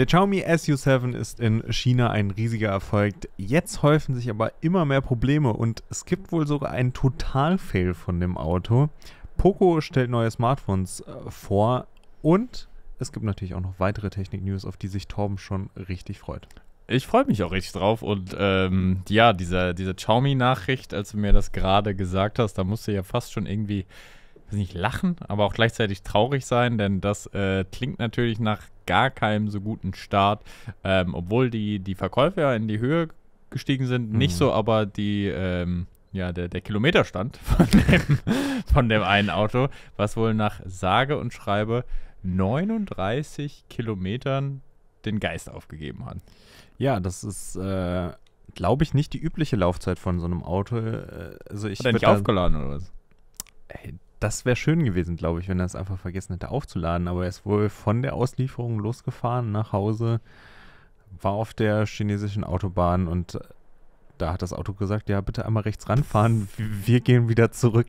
Der Xiaomi SU7 ist in China ein riesiger Erfolg. Jetzt häufen sich aber immer mehr Probleme und es gibt wohl sogar einen Totalfail von dem Auto. Poco stellt neue Smartphones äh, vor und es gibt natürlich auch noch weitere Technik-News, auf die sich Torben schon richtig freut. Ich freue mich auch richtig drauf und ähm, ja, dieser, diese Xiaomi-Nachricht, als du mir das gerade gesagt hast, da musst du ja fast schon irgendwie, weiß nicht, lachen, aber auch gleichzeitig traurig sein, denn das äh, klingt natürlich nach gar keinem so guten Start, ähm, obwohl die, die Verkäufe ja in die Höhe gestiegen sind, mhm. nicht so, aber die, ähm, ja, der, der Kilometerstand von dem, von dem einen Auto, was wohl nach sage und schreibe 39 Kilometern den Geist aufgegeben hat. Ja, das ist, äh, glaube ich, nicht die übliche Laufzeit von so einem Auto. Äh, also ich hat er nicht aufgeladen oder was? Ey, äh, das wäre schön gewesen, glaube ich, wenn er es einfach vergessen hätte aufzuladen. Aber er ist wohl von der Auslieferung losgefahren nach Hause, war auf der chinesischen Autobahn und äh, da hat das Auto gesagt, ja, bitte einmal rechts ranfahren, wir gehen wieder zurück.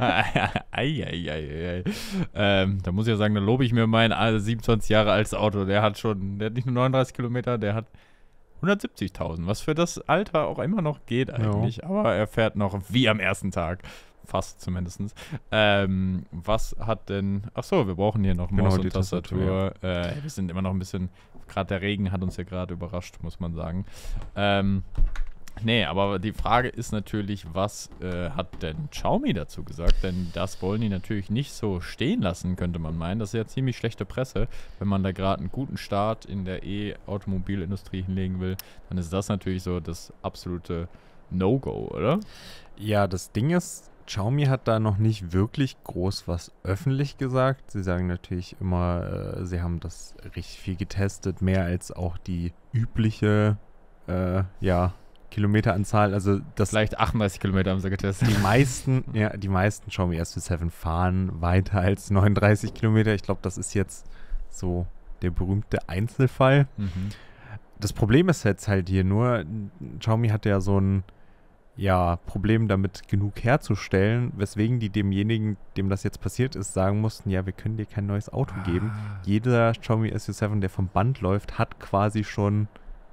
ei, ei, ei, ähm, da muss ich ja sagen, da lobe ich mir mein 27 äh, Jahre altes Auto. Der hat schon, der hat nicht nur 39 Kilometer, der hat 170.000, was für das Alter auch immer noch geht eigentlich. Ja. Aber er fährt noch wie am ersten Tag. Fast zumindest. Ähm, was hat denn. Ach so, wir brauchen hier noch genau, Maus genau, und Tastatur. Tastatur ja. äh, wir sind immer noch ein bisschen. Gerade der Regen hat uns ja gerade überrascht, muss man sagen. Ähm, nee, aber die Frage ist natürlich, was äh, hat denn Xiaomi dazu gesagt? Denn das wollen die natürlich nicht so stehen lassen, könnte man meinen. Das ist ja ziemlich schlechte Presse. Wenn man da gerade einen guten Start in der E-Automobilindustrie hinlegen will, dann ist das natürlich so das absolute No-Go, oder? Ja, das Ding ist, Xiaomi hat da noch nicht wirklich groß was öffentlich gesagt. Sie sagen natürlich immer, äh, sie haben das richtig viel getestet, mehr als auch die übliche äh, ja, Kilometeranzahl. Also das Vielleicht 38 Kilometer haben sie getestet. Die meisten, ja, die meisten Xiaomi S7 fahren weiter als 39 Kilometer. Ich glaube, das ist jetzt so der berühmte Einzelfall. Mhm. Das Problem ist jetzt halt hier nur, Xiaomi hatte ja so ein ja, Problem damit genug herzustellen, weswegen die demjenigen, dem das jetzt passiert ist, sagen mussten, ja, wir können dir kein neues Auto ah. geben. Jeder Xiaomi SU7, der vom Band läuft, hat quasi schon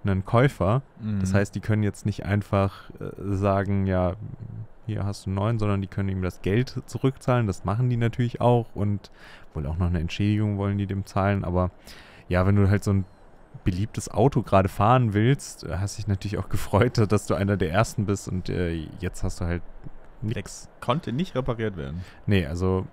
einen Käufer. Mhm. Das heißt, die können jetzt nicht einfach äh, sagen, ja, hier hast du einen neuen, sondern die können ihm das Geld zurückzahlen. Das machen die natürlich auch und wohl auch noch eine Entschädigung wollen die dem zahlen. Aber ja, wenn du halt so ein beliebtes Auto gerade fahren willst, äh, hast dich natürlich auch gefreut, dass du einer der Ersten bist und äh, jetzt hast du halt nichts. Konnte nicht repariert werden. Nee, also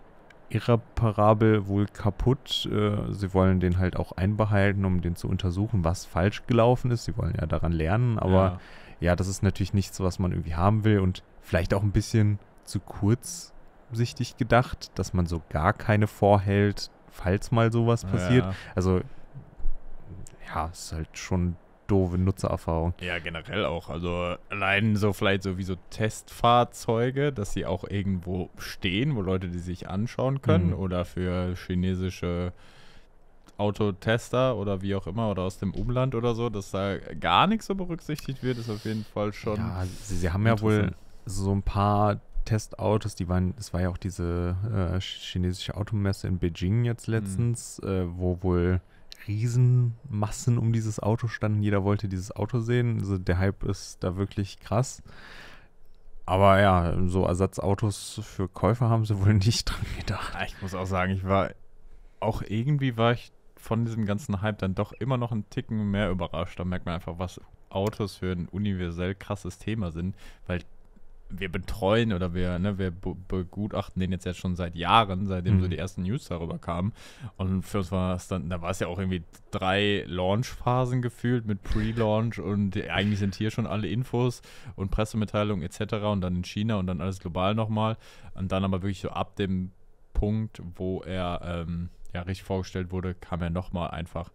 irreparabel wohl kaputt. Äh, sie wollen den halt auch einbehalten, um den zu untersuchen, was falsch gelaufen ist. Sie wollen ja daran lernen, aber ja, ja das ist natürlich nichts, was man irgendwie haben will und vielleicht auch ein bisschen zu kurzsichtig gedacht, dass man so gar keine vorhält, falls mal sowas passiert. Ja. Also ja, ist halt schon doofe Nutzererfahrung. Ja, generell auch. Also allein so vielleicht so wie so Testfahrzeuge, dass sie auch irgendwo stehen, wo Leute die sich anschauen können mhm. oder für chinesische Autotester oder wie auch immer oder aus dem Umland oder so, dass da gar nichts so berücksichtigt wird, ist auf jeden Fall schon. Ja, sie, sie haben ja wohl so ein paar Testautos, die waren, es war ja auch diese äh, chinesische Automesse in Beijing jetzt mhm. letztens, mhm. äh, wo wohl Riesenmassen um dieses Auto standen. Jeder wollte dieses Auto sehen. Also der Hype ist da wirklich krass. Aber ja, so Ersatzautos für Käufer haben sie wohl nicht dran gedacht. Ich muss auch sagen, ich war auch irgendwie war ich von diesem ganzen Hype dann doch immer noch ein Ticken mehr überrascht. Da merkt man einfach, was Autos für ein universell krasses Thema sind, weil wir betreuen oder wir, ne, wir begutachten den jetzt ja schon seit Jahren, seitdem mhm. so die ersten News darüber kamen. Und für uns war es dann, da war es ja auch irgendwie drei Launch-Phasen gefühlt mit Pre-Launch und eigentlich sind hier schon alle Infos und Pressemitteilungen etc. und dann in China und dann alles global nochmal. Und dann aber wirklich so ab dem Punkt, wo er ähm, ja richtig vorgestellt wurde, kam er nochmal einfach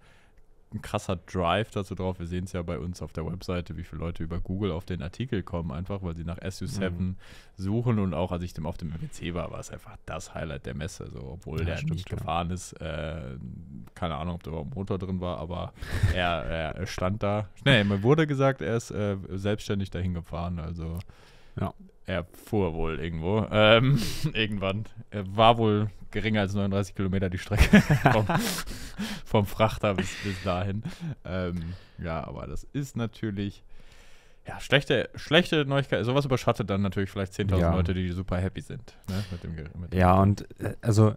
ein krasser Drive dazu drauf. Wir sehen es ja bei uns auf der Webseite, wie viele Leute über Google auf den Artikel kommen, einfach weil sie nach SU7 mhm. suchen. Und auch als ich dem auf dem MPC war, war es einfach das Highlight der Messe. So, obwohl ja, der stimmt, nicht klar. gefahren ist, äh, keine Ahnung, ob da überhaupt Motor drin war, aber er, er stand da. Nee, mir wurde gesagt, er ist äh, selbstständig dahin gefahren. Also ja. Er fuhr wohl irgendwo. Ähm, irgendwann. Er war wohl geringer als 39 Kilometer die Strecke vom, vom Frachter bis, bis dahin. Ähm, ja, aber das ist natürlich ja, schlechte, schlechte Neuigkeit. Sowas überschattet dann natürlich vielleicht 10.000 ja. Leute, die super happy sind ne, mit dem, mit dem Ja, und äh, also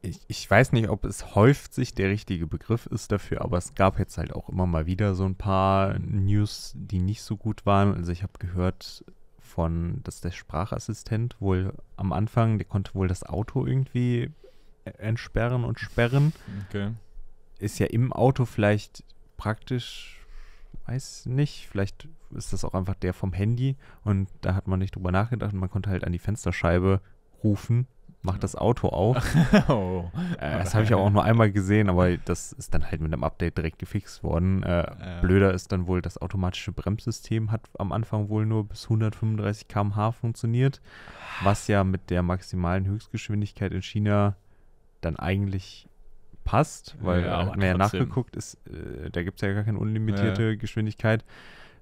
ich, ich weiß nicht, ob es häuft sich der richtige Begriff ist dafür, aber es gab jetzt halt auch immer mal wieder so ein paar News, die nicht so gut waren. Also ich habe gehört, von, dass der Sprachassistent wohl am Anfang, der konnte wohl das Auto irgendwie äh, entsperren und sperren. Okay. Ist ja im Auto vielleicht praktisch, weiß nicht, vielleicht ist das auch einfach der vom Handy und da hat man nicht drüber nachgedacht und man konnte halt an die Fensterscheibe rufen macht das Auto auf. oh. äh, das habe ich auch nur einmal gesehen, aber das ist dann halt mit einem Update direkt gefixt worden. Äh, ja. Blöder ist dann wohl, das automatische Bremssystem hat am Anfang wohl nur bis 135 km/h funktioniert, was ja mit der maximalen Höchstgeschwindigkeit in China dann eigentlich passt, weil ja, hat man ja nachgeguckt ist, äh, da gibt es ja gar keine unlimitierte ja. Geschwindigkeit.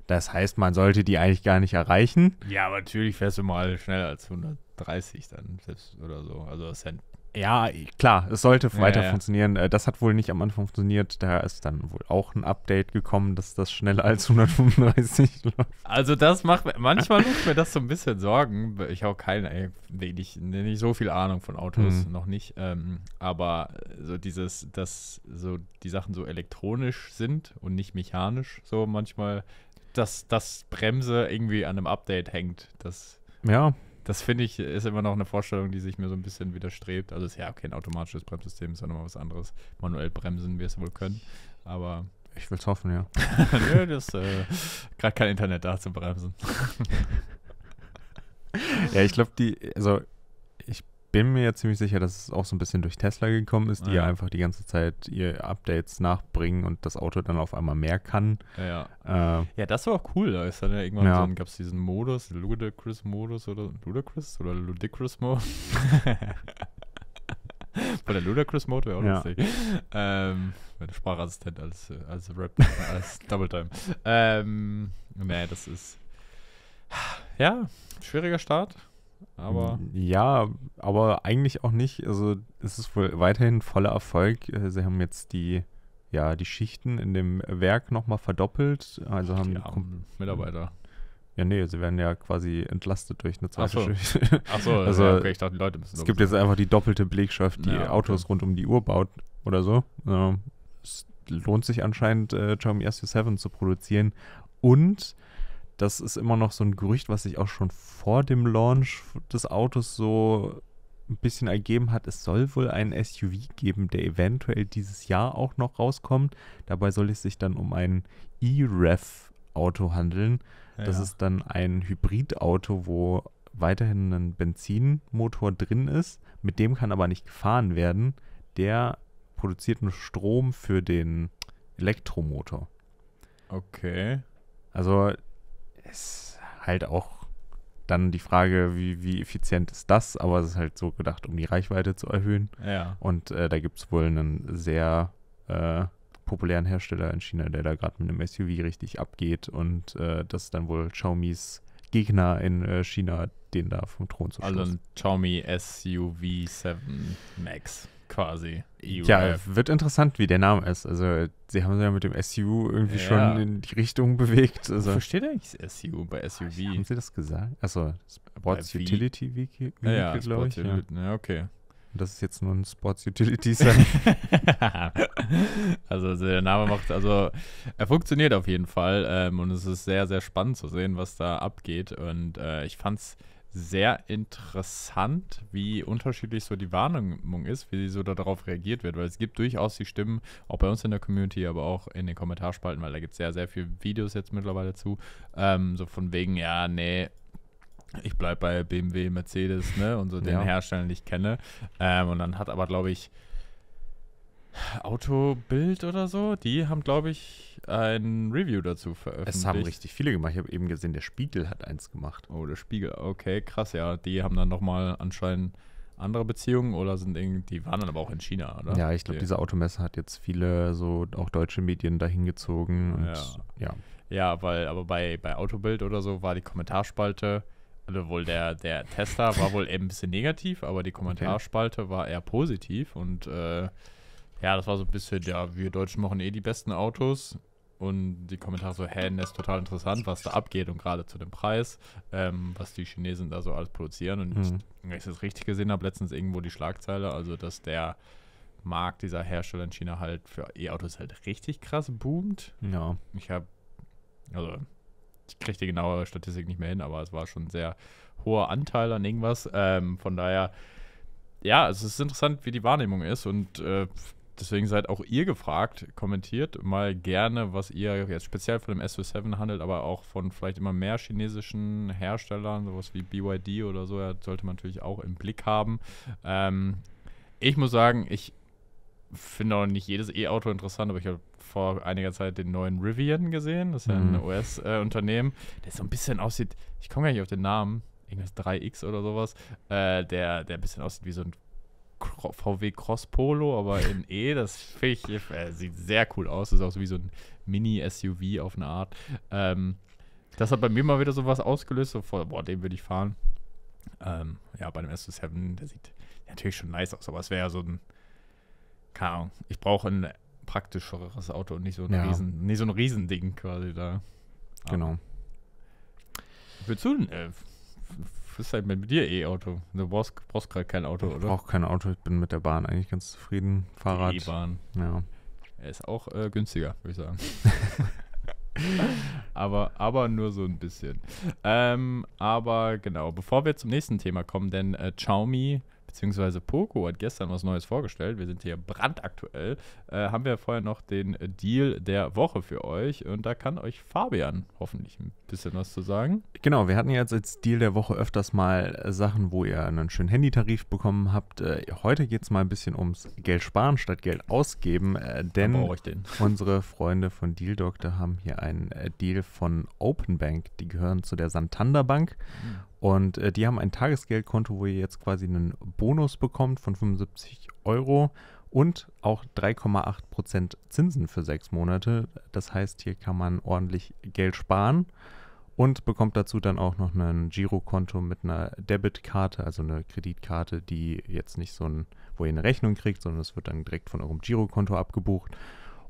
Das heißt, man sollte die eigentlich gar nicht erreichen. Ja, aber natürlich fährst du mal schneller als 100. 30 dann selbst oder so. Also das ist ja ja, klar, es sollte weiter ja, funktionieren. Äh, das hat wohl nicht am Anfang funktioniert. Da ist dann wohl auch ein Update gekommen, dass das schneller als 135 läuft. Also das macht manchmal macht mir das so ein bisschen Sorgen. Ich habe keine, wenig, nicht so viel Ahnung von Autos, mhm. noch nicht. Ähm, aber äh, so dieses, dass so die Sachen so elektronisch sind und nicht mechanisch, so manchmal, dass das Bremse irgendwie an einem Update hängt, das ja, das finde ich, ist immer noch eine Vorstellung, die sich mir so ein bisschen widerstrebt. Also ist ja okay, ein automatisches Bremssystem ist ja nochmal was anderes. Manuell bremsen wir es wohl können, aber. Ich will es hoffen, ja. Nö, das ist äh, gerade kein Internet da zu bremsen. ja, ich glaube, die, also bin mir ziemlich sicher, dass es auch so ein bisschen durch Tesla gekommen ist, die ja, einfach die ganze Zeit ihr Updates nachbringen und das Auto dann auf einmal mehr kann. Ja, ja. Äh, ja das war auch cool. Da ist dann ja irgendwann ja. So, gab es diesen Modus, Ludicrous-Modus oder Ludicrous oder Ludicrous-Mode. Bei der Ludacris Mode wäre auch ja. lustig. Ähm, meine Sprachassistent als, äh, als Rap, als Double Time. Ähm, nee, das ist. Ja, schwieriger Start aber. Ja, aber eigentlich auch nicht. Also es ist wohl weiterhin voller Erfolg. Äh, sie haben jetzt die, ja, die Schichten in dem Werk nochmal verdoppelt. Also Ach, haben Mitarbeiter. Ja, nee, sie werden ja quasi entlastet durch eine zweite Ach so. Schicht. Achso, also, ja, okay, ich dachte, die Leute müssen. Es gibt jetzt einfach die doppelte Belegschaft, die ja, okay. Autos rund um die Uhr baut oder so. Ja, es lohnt sich anscheinend, äh, Xiaomi SU7 zu produzieren. Und das ist immer noch so ein Gerücht, was sich auch schon vor dem Launch des Autos so ein bisschen ergeben hat. Es soll wohl einen SUV geben, der eventuell dieses Jahr auch noch rauskommt. Dabei soll es sich dann um ein E-Rev-Auto handeln. Ja. Das ist dann ein Hybrid-Auto, wo weiterhin ein Benzinmotor drin ist. Mit dem kann aber nicht gefahren werden. Der produziert nur Strom für den Elektromotor. Okay. Also ist halt auch dann die Frage, wie, wie effizient ist das? Aber es ist halt so gedacht, um die Reichweite zu erhöhen. Ja. Und äh, da gibt es wohl einen sehr äh, populären Hersteller in China, der da gerade mit einem SUV richtig abgeht. Und äh, das ist dann wohl Xiaomis Gegner in äh, China, den da vom Thron zu also stoßen. Also ein Xiaomi SUV 7 Max quasi. EUF. Ja, wird interessant, wie der Name ist. Also, sie haben sich ja mit dem SU irgendwie ja. schon in die Richtung bewegt. Also, Wo versteht eigentlich das SU bei SUV? Ach, haben sie das gesagt? Achso, Sports bei Utility Vehicle, ja, ja, glaube ich. Ja. ja, ne, okay. Und das ist jetzt nur ein Sports Utility sein. also, also, der Name macht, also er funktioniert auf jeden Fall ähm, und es ist sehr, sehr spannend zu sehen, was da abgeht. Und äh, ich fand's es sehr interessant, wie unterschiedlich so die Wahrnehmung ist, wie sie so darauf reagiert wird, weil es gibt durchaus die Stimmen, auch bei uns in der Community, aber auch in den Kommentarspalten, weil da gibt es sehr, sehr viele Videos jetzt mittlerweile zu, ähm, so von wegen, ja, nee, ich bleibe bei BMW, Mercedes, ne, und so den ja. Hersteller, den ich kenne. Ähm, und dann hat aber, glaube ich, Autobild oder so, die haben, glaube ich, ein Review dazu veröffentlicht. Es haben richtig viele gemacht. Ich habe eben gesehen, der Spiegel hat eins gemacht. Oh, der Spiegel, okay, krass, ja. Die haben dann nochmal anscheinend andere Beziehungen oder sind irgendwie, die waren dann aber auch in China, oder? Ja, ich glaube, diese Automesse hat jetzt viele so auch deutsche Medien dahin gezogen. Und, ja. ja. ja. weil, aber bei, bei Autobild oder so war die Kommentarspalte, also wohl der, der Tester war wohl eben ein bisschen negativ, aber die Kommentarspalte okay. war eher positiv und äh, ja, das war so ein bisschen, ja, wir Deutschen machen eh die besten Autos. Und die Kommentare so, hä, das ist total interessant, was da abgeht und gerade zu dem Preis, ähm, was die Chinesen da so alles produzieren. Und mhm. wenn ich das richtig gesehen habe, letztens irgendwo die Schlagzeile, also dass der Markt dieser Hersteller in China halt für E-Autos halt richtig krass boomt. Ja. Ich habe, also ich kriege die genaue Statistik nicht mehr hin, aber es war schon ein sehr hoher Anteil an irgendwas. Ähm, von daher, ja, es ist interessant, wie die Wahrnehmung ist und äh, deswegen seid auch ihr gefragt. Kommentiert mal gerne, was ihr jetzt speziell von dem s 7 handelt, aber auch von vielleicht immer mehr chinesischen Herstellern, sowas wie BYD oder so, ja, sollte man natürlich auch im Blick haben. Ähm, ich muss sagen, ich finde auch nicht jedes E-Auto interessant, aber ich habe vor einiger Zeit den neuen Rivian gesehen. Das ist ja ein US-Unternehmen, mhm. äh, der so ein bisschen aussieht, ich komme gar nicht auf den Namen, irgendwas 3X oder sowas, äh, der, der ein bisschen aussieht wie so ein VW Cross Polo, aber in E. Das ich, äh, sieht sehr cool aus. Das ist auch so wie so ein Mini-SUV auf eine Art. Ähm, das hat bei mir mal wieder sowas ausgelöst. So vor, boah, den würde ich fahren. Ähm, ja, bei dem S7, der sieht natürlich schon nice aus, aber es wäre ja so ein. Keine Ahnung. Ich brauche ein praktischeres Auto und nicht so ein, ja. Riesen, nicht so ein Riesending quasi da. Aber genau. Würdest du denn, äh, bist halt mit dir E-Auto. Eh du brauchst, brauchst gerade kein Auto, oder? Ich brauche kein Auto, ich bin mit der Bahn eigentlich ganz zufrieden. Fahrrad. E-Bahn. Ja. Er ist auch äh, günstiger, würde ich sagen. aber, aber nur so ein bisschen. Ähm, aber genau, bevor wir zum nächsten Thema kommen, denn äh, Xiaomi beziehungsweise Poco hat gestern was Neues vorgestellt. Wir sind hier brandaktuell. Äh, haben wir vorher noch den Deal der Woche für euch und da kann euch Fabian hoffentlich ein bisschen was zu sagen. Genau, wir hatten jetzt als Deal der Woche öfters mal äh, Sachen, wo ihr einen schönen Handytarif bekommen habt. Äh, heute geht es mal ein bisschen ums Geld sparen statt Geld ausgeben, äh, denn unsere Freunde von Deal Doctor haben hier einen äh, Deal von Open Bank. Die gehören zu der Santander Bank. Mhm. Und äh, die haben ein Tagesgeldkonto, wo ihr jetzt quasi einen Bonus bekommt von 75 Euro und auch 3,8% Zinsen für sechs Monate. Das heißt, hier kann man ordentlich Geld sparen und bekommt dazu dann auch noch ein Girokonto mit einer Debitkarte, also eine Kreditkarte, die jetzt nicht so ein, wo ihr eine Rechnung kriegt, sondern es wird dann direkt von eurem Girokonto abgebucht.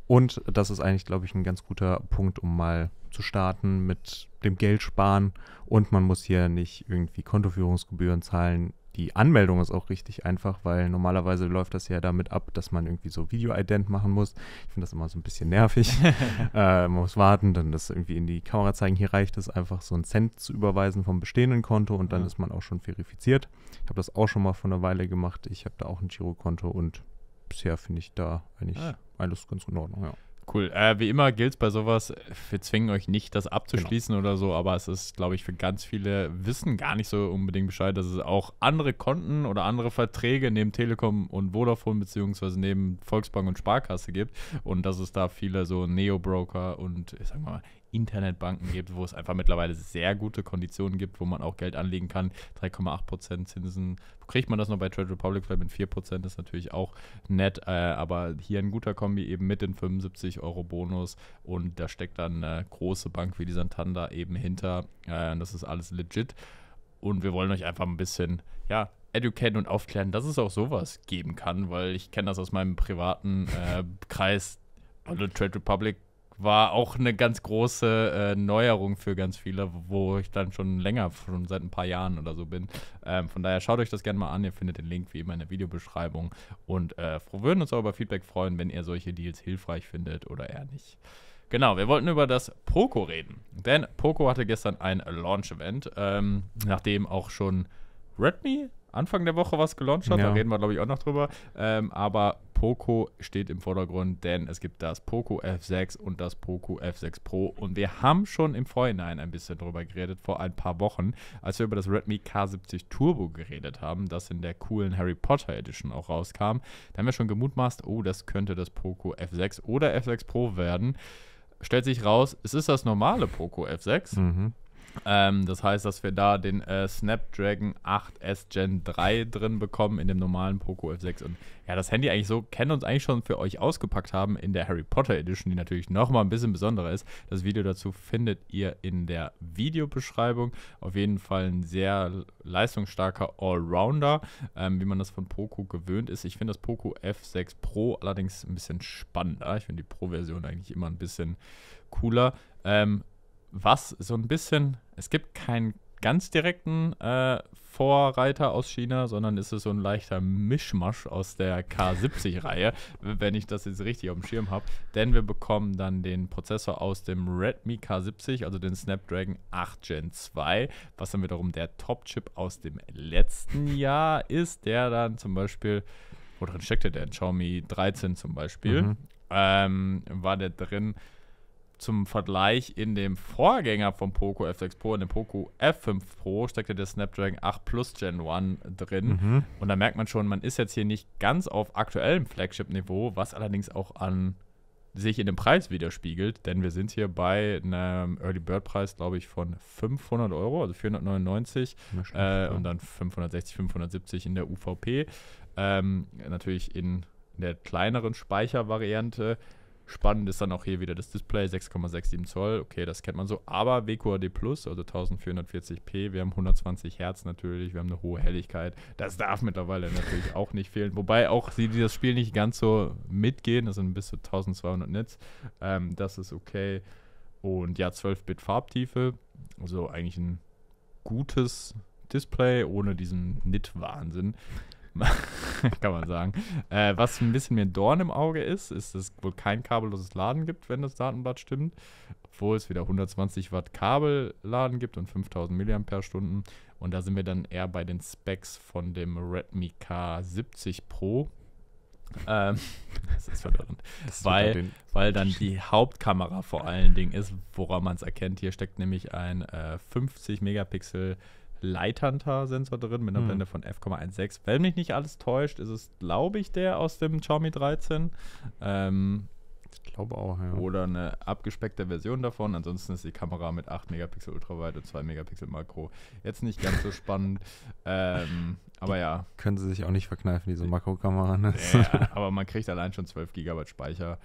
Und das ist eigentlich, glaube ich, ein ganz guter Punkt, um mal zu starten mit dem Geld sparen. Und man muss hier nicht irgendwie Kontoführungsgebühren zahlen. Die Anmeldung ist auch richtig einfach, weil normalerweise läuft das ja damit ab, dass man irgendwie so Video-Ident machen muss. Ich finde das immer so ein bisschen nervig. äh, man muss warten, dann das irgendwie in die Kamera zeigen. Hier reicht es einfach, so einen Cent zu überweisen vom bestehenden Konto und dann ja. ist man auch schon verifiziert. Ich habe das auch schon mal vor einer Weile gemacht. Ich habe da auch ein Girokonto und bisher finde ich da eigentlich. Ah alles ganz in Ordnung, ja. Cool. Äh, wie immer gilt es bei sowas, wir zwingen euch nicht, das abzuschließen genau. oder so, aber es ist, glaube ich, für ganz viele wissen gar nicht so unbedingt Bescheid, dass es auch andere Konten oder andere Verträge neben Telekom und Vodafone beziehungsweise neben Volksbank und Sparkasse gibt und dass es da viele so Neo-Broker und, ich sag mal, Internetbanken gibt, wo es einfach mittlerweile sehr gute Konditionen gibt, wo man auch Geld anlegen kann. 3,8% Zinsen. Kriegt man das noch bei Trade Republic vielleicht mit 4%, ist natürlich auch nett, äh, aber hier ein guter Kombi eben mit den 75 Euro Bonus und da steckt dann eine große Bank wie die Santander eben hinter. Äh, das ist alles legit und wir wollen euch einfach ein bisschen, ja, educaten und aufklären, dass es auch sowas geben kann, weil ich kenne das aus meinem privaten äh, Kreis. Also Trade Republic war auch eine ganz große äh, Neuerung für ganz viele, wo ich dann schon länger, schon seit ein paar Jahren oder so bin. Ähm, von daher schaut euch das gerne mal an. Ihr findet den Link wie immer in der Videobeschreibung. Und äh, würden uns auch über Feedback freuen, wenn ihr solche Deals hilfreich findet oder eher nicht. Genau, wir wollten über das Poco reden. Denn Poco hatte gestern ein Launch-Event, ähm, nachdem auch schon Redmi Anfang der Woche was gelauncht hat. Ja. Da reden wir, glaube ich, auch noch drüber. Ähm, aber Poco steht im Vordergrund, denn es gibt das Poco F6 und das Poco F6 Pro. Und wir haben schon im Vorhinein ein bisschen drüber geredet, vor ein paar Wochen, als wir über das Redmi K70 Turbo geredet haben, das in der coolen Harry Potter Edition auch rauskam. Da haben wir schon gemutmaßt, oh, das könnte das Poco F6 oder F6 Pro werden. Stellt sich raus, es ist das normale Poco F6. Mhm ähm, das heißt, dass wir da den äh, Snapdragon 8S Gen 3 drin bekommen in dem normalen Poco F6. Und ja, das Handy eigentlich so kennen uns eigentlich schon für euch ausgepackt haben in der Harry Potter Edition, die natürlich nochmal ein bisschen besonderer ist. Das Video dazu findet ihr in der Videobeschreibung. Auf jeden Fall ein sehr leistungsstarker Allrounder, ähm, wie man das von Poco gewöhnt ist. Ich finde das Poco F6 Pro allerdings ein bisschen spannender. Ich finde die Pro-Version eigentlich immer ein bisschen cooler. Ähm, was so ein bisschen es gibt keinen ganz direkten äh, Vorreiter aus China, sondern ist es so ein leichter Mischmasch aus der K70-Reihe, wenn ich das jetzt richtig auf dem Schirm habe. Denn wir bekommen dann den Prozessor aus dem Redmi K70, also den Snapdragon 8 Gen 2, was dann wiederum der Top-Chip aus dem letzten Jahr ist, der dann zum Beispiel, wo drin steckte der? denn? Xiaomi 13 zum Beispiel, mhm. ähm, war der drin zum Vergleich, in dem Vorgänger vom Poco F6 Pro, in dem Poco F5 Pro, steckte der Snapdragon 8 Plus Gen 1 drin. Mhm. Und da merkt man schon, man ist jetzt hier nicht ganz auf aktuellem Flagship-Niveau, was allerdings auch an sich in dem Preis widerspiegelt, denn wir sind hier bei einem Early Bird Preis, glaube ich, von 500 Euro, also 499 äh, und dann 560, 570 in der UVP. Ähm, natürlich in der kleineren Speichervariante. Spannend ist dann auch hier wieder das Display, 6,67 Zoll, okay, das kennt man so, aber WQAD Plus, also 1440p, wir haben 120 Hertz natürlich, wir haben eine hohe Helligkeit, das darf mittlerweile natürlich auch nicht fehlen, wobei auch sie, die das Spiel nicht ganz so mitgehen, das sind bis zu 1200 Nits, ähm, das ist okay und ja, 12-Bit Farbtiefe, also eigentlich ein gutes Display ohne diesen Nit-Wahnsinn. kann man sagen. Äh, was ein bisschen mir ein Dorn im Auge ist, ist, dass es wohl kein kabelloses Laden gibt, wenn das Datenblatt stimmt. Obwohl es wieder 120 Watt Kabelladen gibt und 5000 mAh. Und da sind wir dann eher bei den Specs von dem Redmi K70 Pro. Ähm, das ist verwirrend. Das weil, weil dann die Hauptkamera vor allen Dingen ist, woran man es erkennt. Hier steckt nämlich ein äh, 50 Megapixel leiternder Sensor drin mit einer hm. Blende von f,16. Wenn mich nicht alles täuscht, ist es, glaube ich, der aus dem Xiaomi 13. Ähm, ich glaube auch, ja. Oder eine abgespeckte Version davon. Ansonsten ist die Kamera mit 8 Megapixel Ultrawide und 2 Megapixel Makro jetzt nicht ganz so spannend. ähm, aber ja. Können sie sich auch nicht verkneifen, diese Makrokamera. Ne? Ja, aber man kriegt allein schon 12 GB Speicher,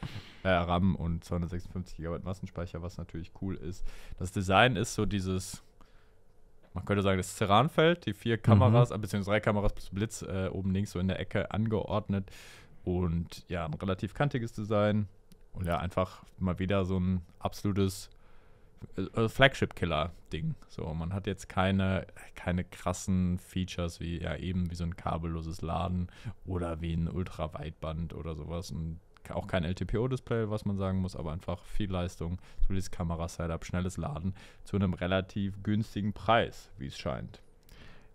äh, RAM und 256 GB Massenspeicher, was natürlich cool ist. Das Design ist so dieses man könnte sagen, das Ceranfeld, die vier Kameras, mhm. beziehungsweise drei Kameras plus Blitz äh, oben links so in der Ecke angeordnet. Und ja, ein relativ kantiges Design. Und ja, einfach mal wieder so ein absolutes äh, äh, Flagship-Killer-Ding. So, man hat jetzt keine, keine krassen Features wie ja eben wie so ein kabelloses Laden oder wie ein Ultraweitband oder sowas. Und auch kein LTPO-Display, was man sagen muss, aber einfach viel Leistung, solides Kamera-Setup, schnelles Laden zu einem relativ günstigen Preis, wie es scheint.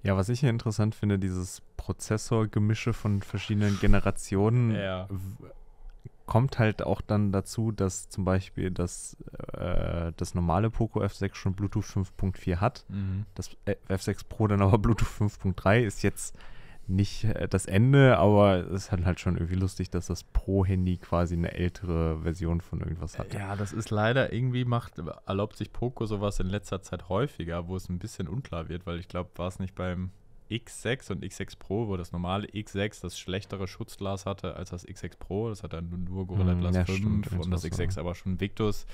Ja, was ich hier interessant finde, dieses Prozessor-Gemische von verschiedenen Generationen ja. kommt halt auch dann dazu, dass zum Beispiel das, äh, das normale Poco F6 schon Bluetooth 5.4 hat. Mhm. Das äh, F6 Pro dann aber Bluetooth 5.3 ist jetzt nicht äh, das Ende, aber es ist halt schon irgendwie lustig, dass das Pro-Handy quasi eine ältere Version von irgendwas hat. Ja, das ist leider irgendwie macht, erlaubt sich Poco sowas in letzter Zeit häufiger, wo es ein bisschen unklar wird, weil ich glaube, war es nicht beim X6 und X6 Pro, wo das normale X6 das schlechtere Schutzglas hatte als das X6 Pro, das hat dann nur Gorilla hm, Glass hm, ja, 5 stimmt, und das X6 war. aber schon Victus.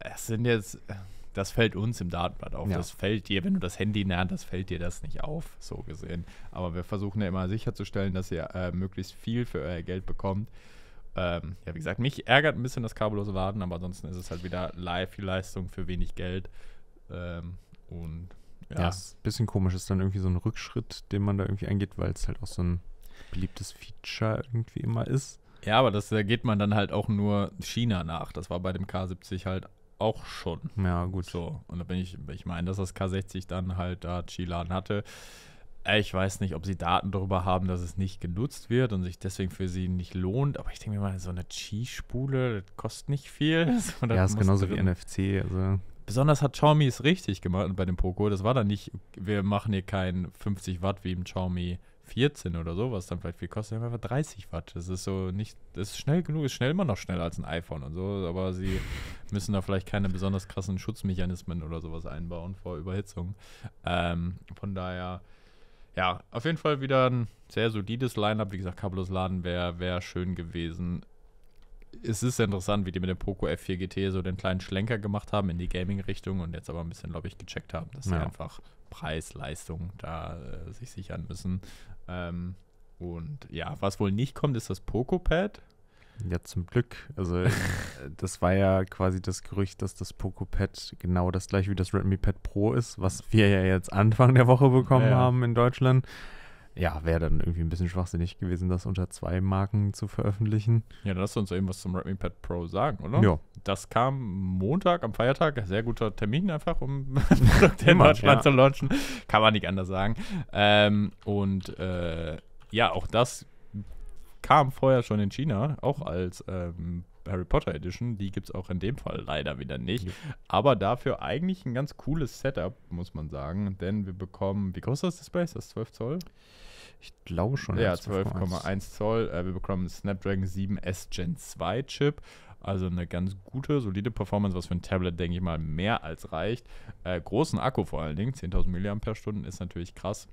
Es sind jetzt äh, das fällt uns im Datenblatt auf. Ja. Das fällt dir, wenn du das Handy in das fällt dir das nicht auf, so gesehen. Aber wir versuchen ja immer sicherzustellen, dass ihr äh, möglichst viel für euer Geld bekommt. Ähm, ja, wie gesagt, mich ärgert ein bisschen das kabellose Laden, aber ansonsten ist es halt wieder live Leistung für wenig Geld. Ähm, und ja. ja, ist ein bisschen komisch, ist dann irgendwie so ein Rückschritt, den man da irgendwie eingeht, weil es halt auch so ein beliebtes Feature irgendwie immer ist. Ja, aber das da geht man dann halt auch nur China nach. Das war bei dem K70 halt auch schon. Ja, gut. So, und da bin ich, ich meine, dass das K60 dann halt da Chilan hatte, ich weiß nicht, ob sie Daten darüber haben, dass es nicht genutzt wird und sich deswegen für sie nicht lohnt. Aber ich denke mir mal, so eine chi spule kostet nicht viel. So, ja, ist genauso drin. wie NFC. Also. Besonders hat Xiaomi es richtig gemacht bei dem Poco. Das war dann nicht, wir machen hier keinen 50 Watt wie im Xiaomi 14 oder so, was dann vielleicht viel kostet, einfach 30 Watt. Das ist so nicht, das ist schnell genug, ist schnell immer noch schneller als ein iPhone und so, aber sie müssen da vielleicht keine besonders krassen Schutzmechanismen oder sowas einbauen vor Überhitzung. Ähm, von daher, ja, auf jeden Fall wieder ein sehr solides Line-Up. Wie gesagt, kabellos laden wäre wär schön gewesen. Es ist interessant, wie die mit dem Poco F4 GT so den kleinen Schlenker gemacht haben in die Gaming-Richtung und jetzt aber ein bisschen, glaube ich, gecheckt haben, dass ja. sie einfach Preis, Leistung da äh, sich sichern müssen. Ähm, und ja, was wohl nicht kommt, ist das Pokopad. Ja, zum Glück. Also, äh, das war ja quasi das Gerücht, dass das Pokopad genau das gleiche wie das Redmi Pad Pro ist, was wir ja jetzt Anfang der Woche bekommen ja, ja. haben in Deutschland ja, wäre dann irgendwie ein bisschen schwachsinnig gewesen, das unter zwei Marken zu veröffentlichen. Ja, dann lass uns irgendwas zum Redmi Pad Pro sagen, oder? Ja. Das kam Montag am Feiertag, sehr guter Termin einfach, um den in Deutschland ja. zu launchen. Kann man nicht anders sagen. Ähm, und äh, ja, auch das kam vorher schon in China, auch als ähm, Harry Potter Edition. Die gibt es auch in dem Fall leider wieder nicht. Aber dafür eigentlich ein ganz cooles Setup, muss man sagen. Denn wir bekommen, wie groß ist das Display? Ist das 12 Zoll? Ich glaube schon. Ja, 12,1 Zoll. Äh, wir bekommen einen Snapdragon 7 S Gen 2 Chip. Also eine ganz gute, solide Performance, was für ein Tablet, denke ich mal, mehr als reicht. Äh, großen Akku vor allen Dingen, 10.000 mAh ist natürlich krass.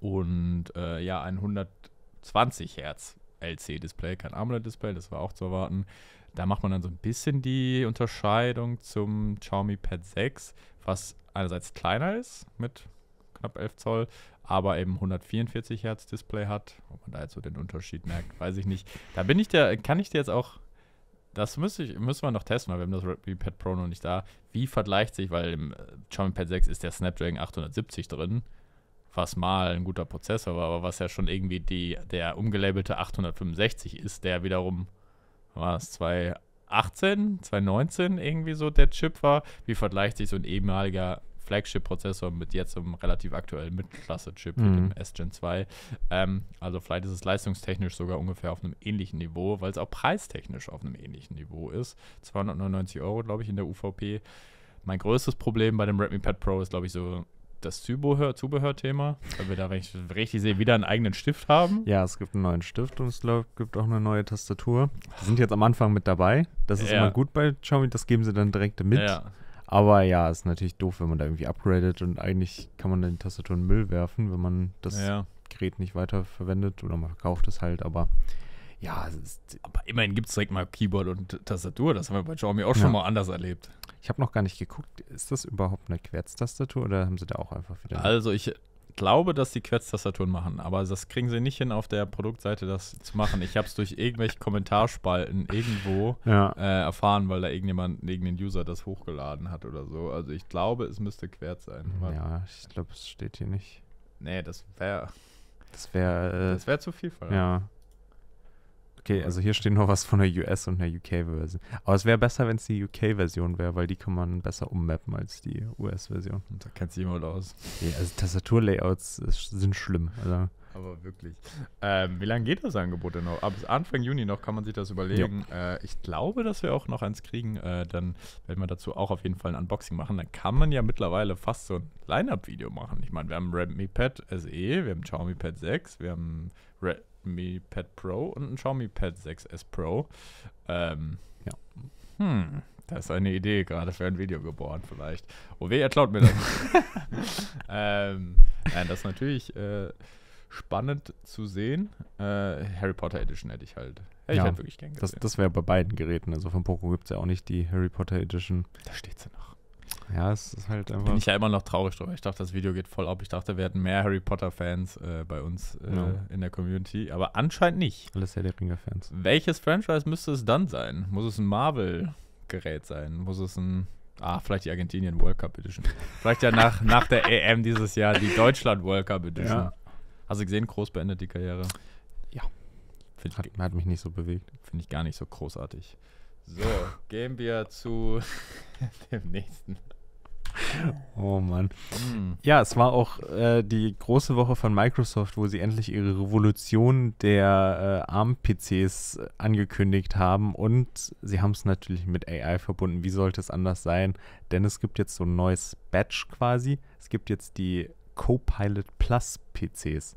Und äh, ja, ein 120 Hertz LC-Display, kein AMOLED-Display, das war auch zu erwarten. Da macht man dann so ein bisschen die Unterscheidung zum Xiaomi Pad 6, was einerseits kleiner ist mit knapp 11 Zoll, aber eben 144 Hertz Display hat. Ob man da jetzt so den Unterschied merkt, weiß ich nicht. Da bin ich der, kann ich dir jetzt auch, das müsste ich, müssen wir noch testen, weil wir haben das Redmi Pad Pro noch nicht da. Wie vergleicht sich, weil im äh, Xiaomi Pad 6 ist der Snapdragon 870 drin, was mal ein guter Prozessor war, aber was ja schon irgendwie die, der umgelabelte 865 ist, der wiederum, war es 2 2018, 2019 irgendwie so der Chip war. Wie vergleicht sich so ein ehemaliger Flagship-Prozessor mit jetzt einem relativ aktuellen Mittelklasse-Chip, mhm. dem S-Gen 2. Ähm, also vielleicht ist es leistungstechnisch sogar ungefähr auf einem ähnlichen Niveau, weil es auch preistechnisch auf einem ähnlichen Niveau ist. 299 Euro, glaube ich, in der UVP. Mein größtes Problem bei dem Redmi Pad Pro ist, glaube ich, so das Zubehör-Thema, weil wir da, wenn ich richtig sehe, wieder einen eigenen Stift haben. Ja, es gibt einen neuen Stift und es gibt auch eine neue Tastatur. Die sind jetzt am Anfang mit dabei. Das ist ja. immer gut bei Xiaomi, das geben sie dann direkt mit. Ja, aber ja, ist natürlich doof, wenn man da irgendwie upgradet und eigentlich kann man den die Tastatur in den Müll werfen, wenn man das ja. Gerät nicht weiterverwendet oder man verkauft es halt, aber ja. Ist, aber immerhin gibt es direkt mal Keyboard und Tastatur, das haben wir bei Xiaomi auch schon mal anders erlebt. Ich habe noch gar nicht geguckt, ist das überhaupt eine Querztastatur oder haben sie da auch einfach wieder. Also ich glaube, dass die quetsch machen, aber das kriegen sie nicht hin, auf der Produktseite das zu machen. Ich habe es durch irgendwelche Kommentarspalten irgendwo ja. äh, erfahren, weil da irgendjemand, irgendein User das hochgeladen hat oder so. Also ich glaube, es müsste Querz sein. Warte. Ja, ich glaube, es steht hier nicht. Nee, das wäre. Das wäre. Äh, das wäre zu viel verraten. Ja. Okay, also hier steht noch was von der US- und der UK-Version. Aber es wäre besser, wenn es die UK-Version wäre, weil die kann man besser ummappen als die US-Version. Da kennt sich jemand aus. Okay, also Tastaturlayouts sind schlimm. Also. Aber wirklich. Ähm, wie lange geht das Angebot denn noch? Ab Anfang Juni noch kann man sich das überlegen. Ja. Äh, ich glaube, dass wir auch noch eins kriegen. Äh, dann werden wir dazu auch auf jeden Fall ein Unboxing machen. Dann kann man ja mittlerweile fast so ein Line-Up-Video machen. Ich meine, wir haben Redmi Pad SE, wir haben Xiaomi Pad 6, wir haben Red Mi Pad Pro und ein Xiaomi Pad 6S Pro. Ähm, ja. Hm, da ist eine Idee gerade für ein Video geboren, vielleicht. Oh weh, er klaut mir das. ähm, nein, das ist natürlich äh, spannend zu sehen. Äh, Harry Potter Edition hätte ich halt, hätte ja, ich halt wirklich gern gesehen. Das, das wäre bei beiden Geräten. Also von Poco gibt es ja auch nicht die Harry Potter Edition. Da steht sie noch. Ja, es ist halt einfach. Bin ich ja immer noch traurig drüber. Ich dachte, das Video geht voll ab. Ich dachte, wir hätten mehr Harry Potter-Fans äh, bei uns äh, ja. in der Community. Aber anscheinend nicht. Alles Herr der ringer fans Welches Franchise müsste es dann sein? Muss es ein Marvel-Gerät sein? Muss es ein. Ah, vielleicht die Argentinien World Cup Edition. vielleicht ja nach, nach der EM dieses Jahr die Deutschland World Cup Edition. Ja. Hast du gesehen, groß beendet die Karriere? Ja. Hat, hat mich nicht so bewegt. Finde ich gar nicht so großartig. So, gehen wir zu dem nächsten. Oh Mann. Hm. Ja, es war auch äh, die große Woche von Microsoft, wo sie endlich ihre Revolution der äh, ARM-PCs angekündigt haben. Und sie haben es natürlich mit AI verbunden. Wie sollte es anders sein? Denn es gibt jetzt so ein neues Batch quasi. Es gibt jetzt die Copilot Plus PCs.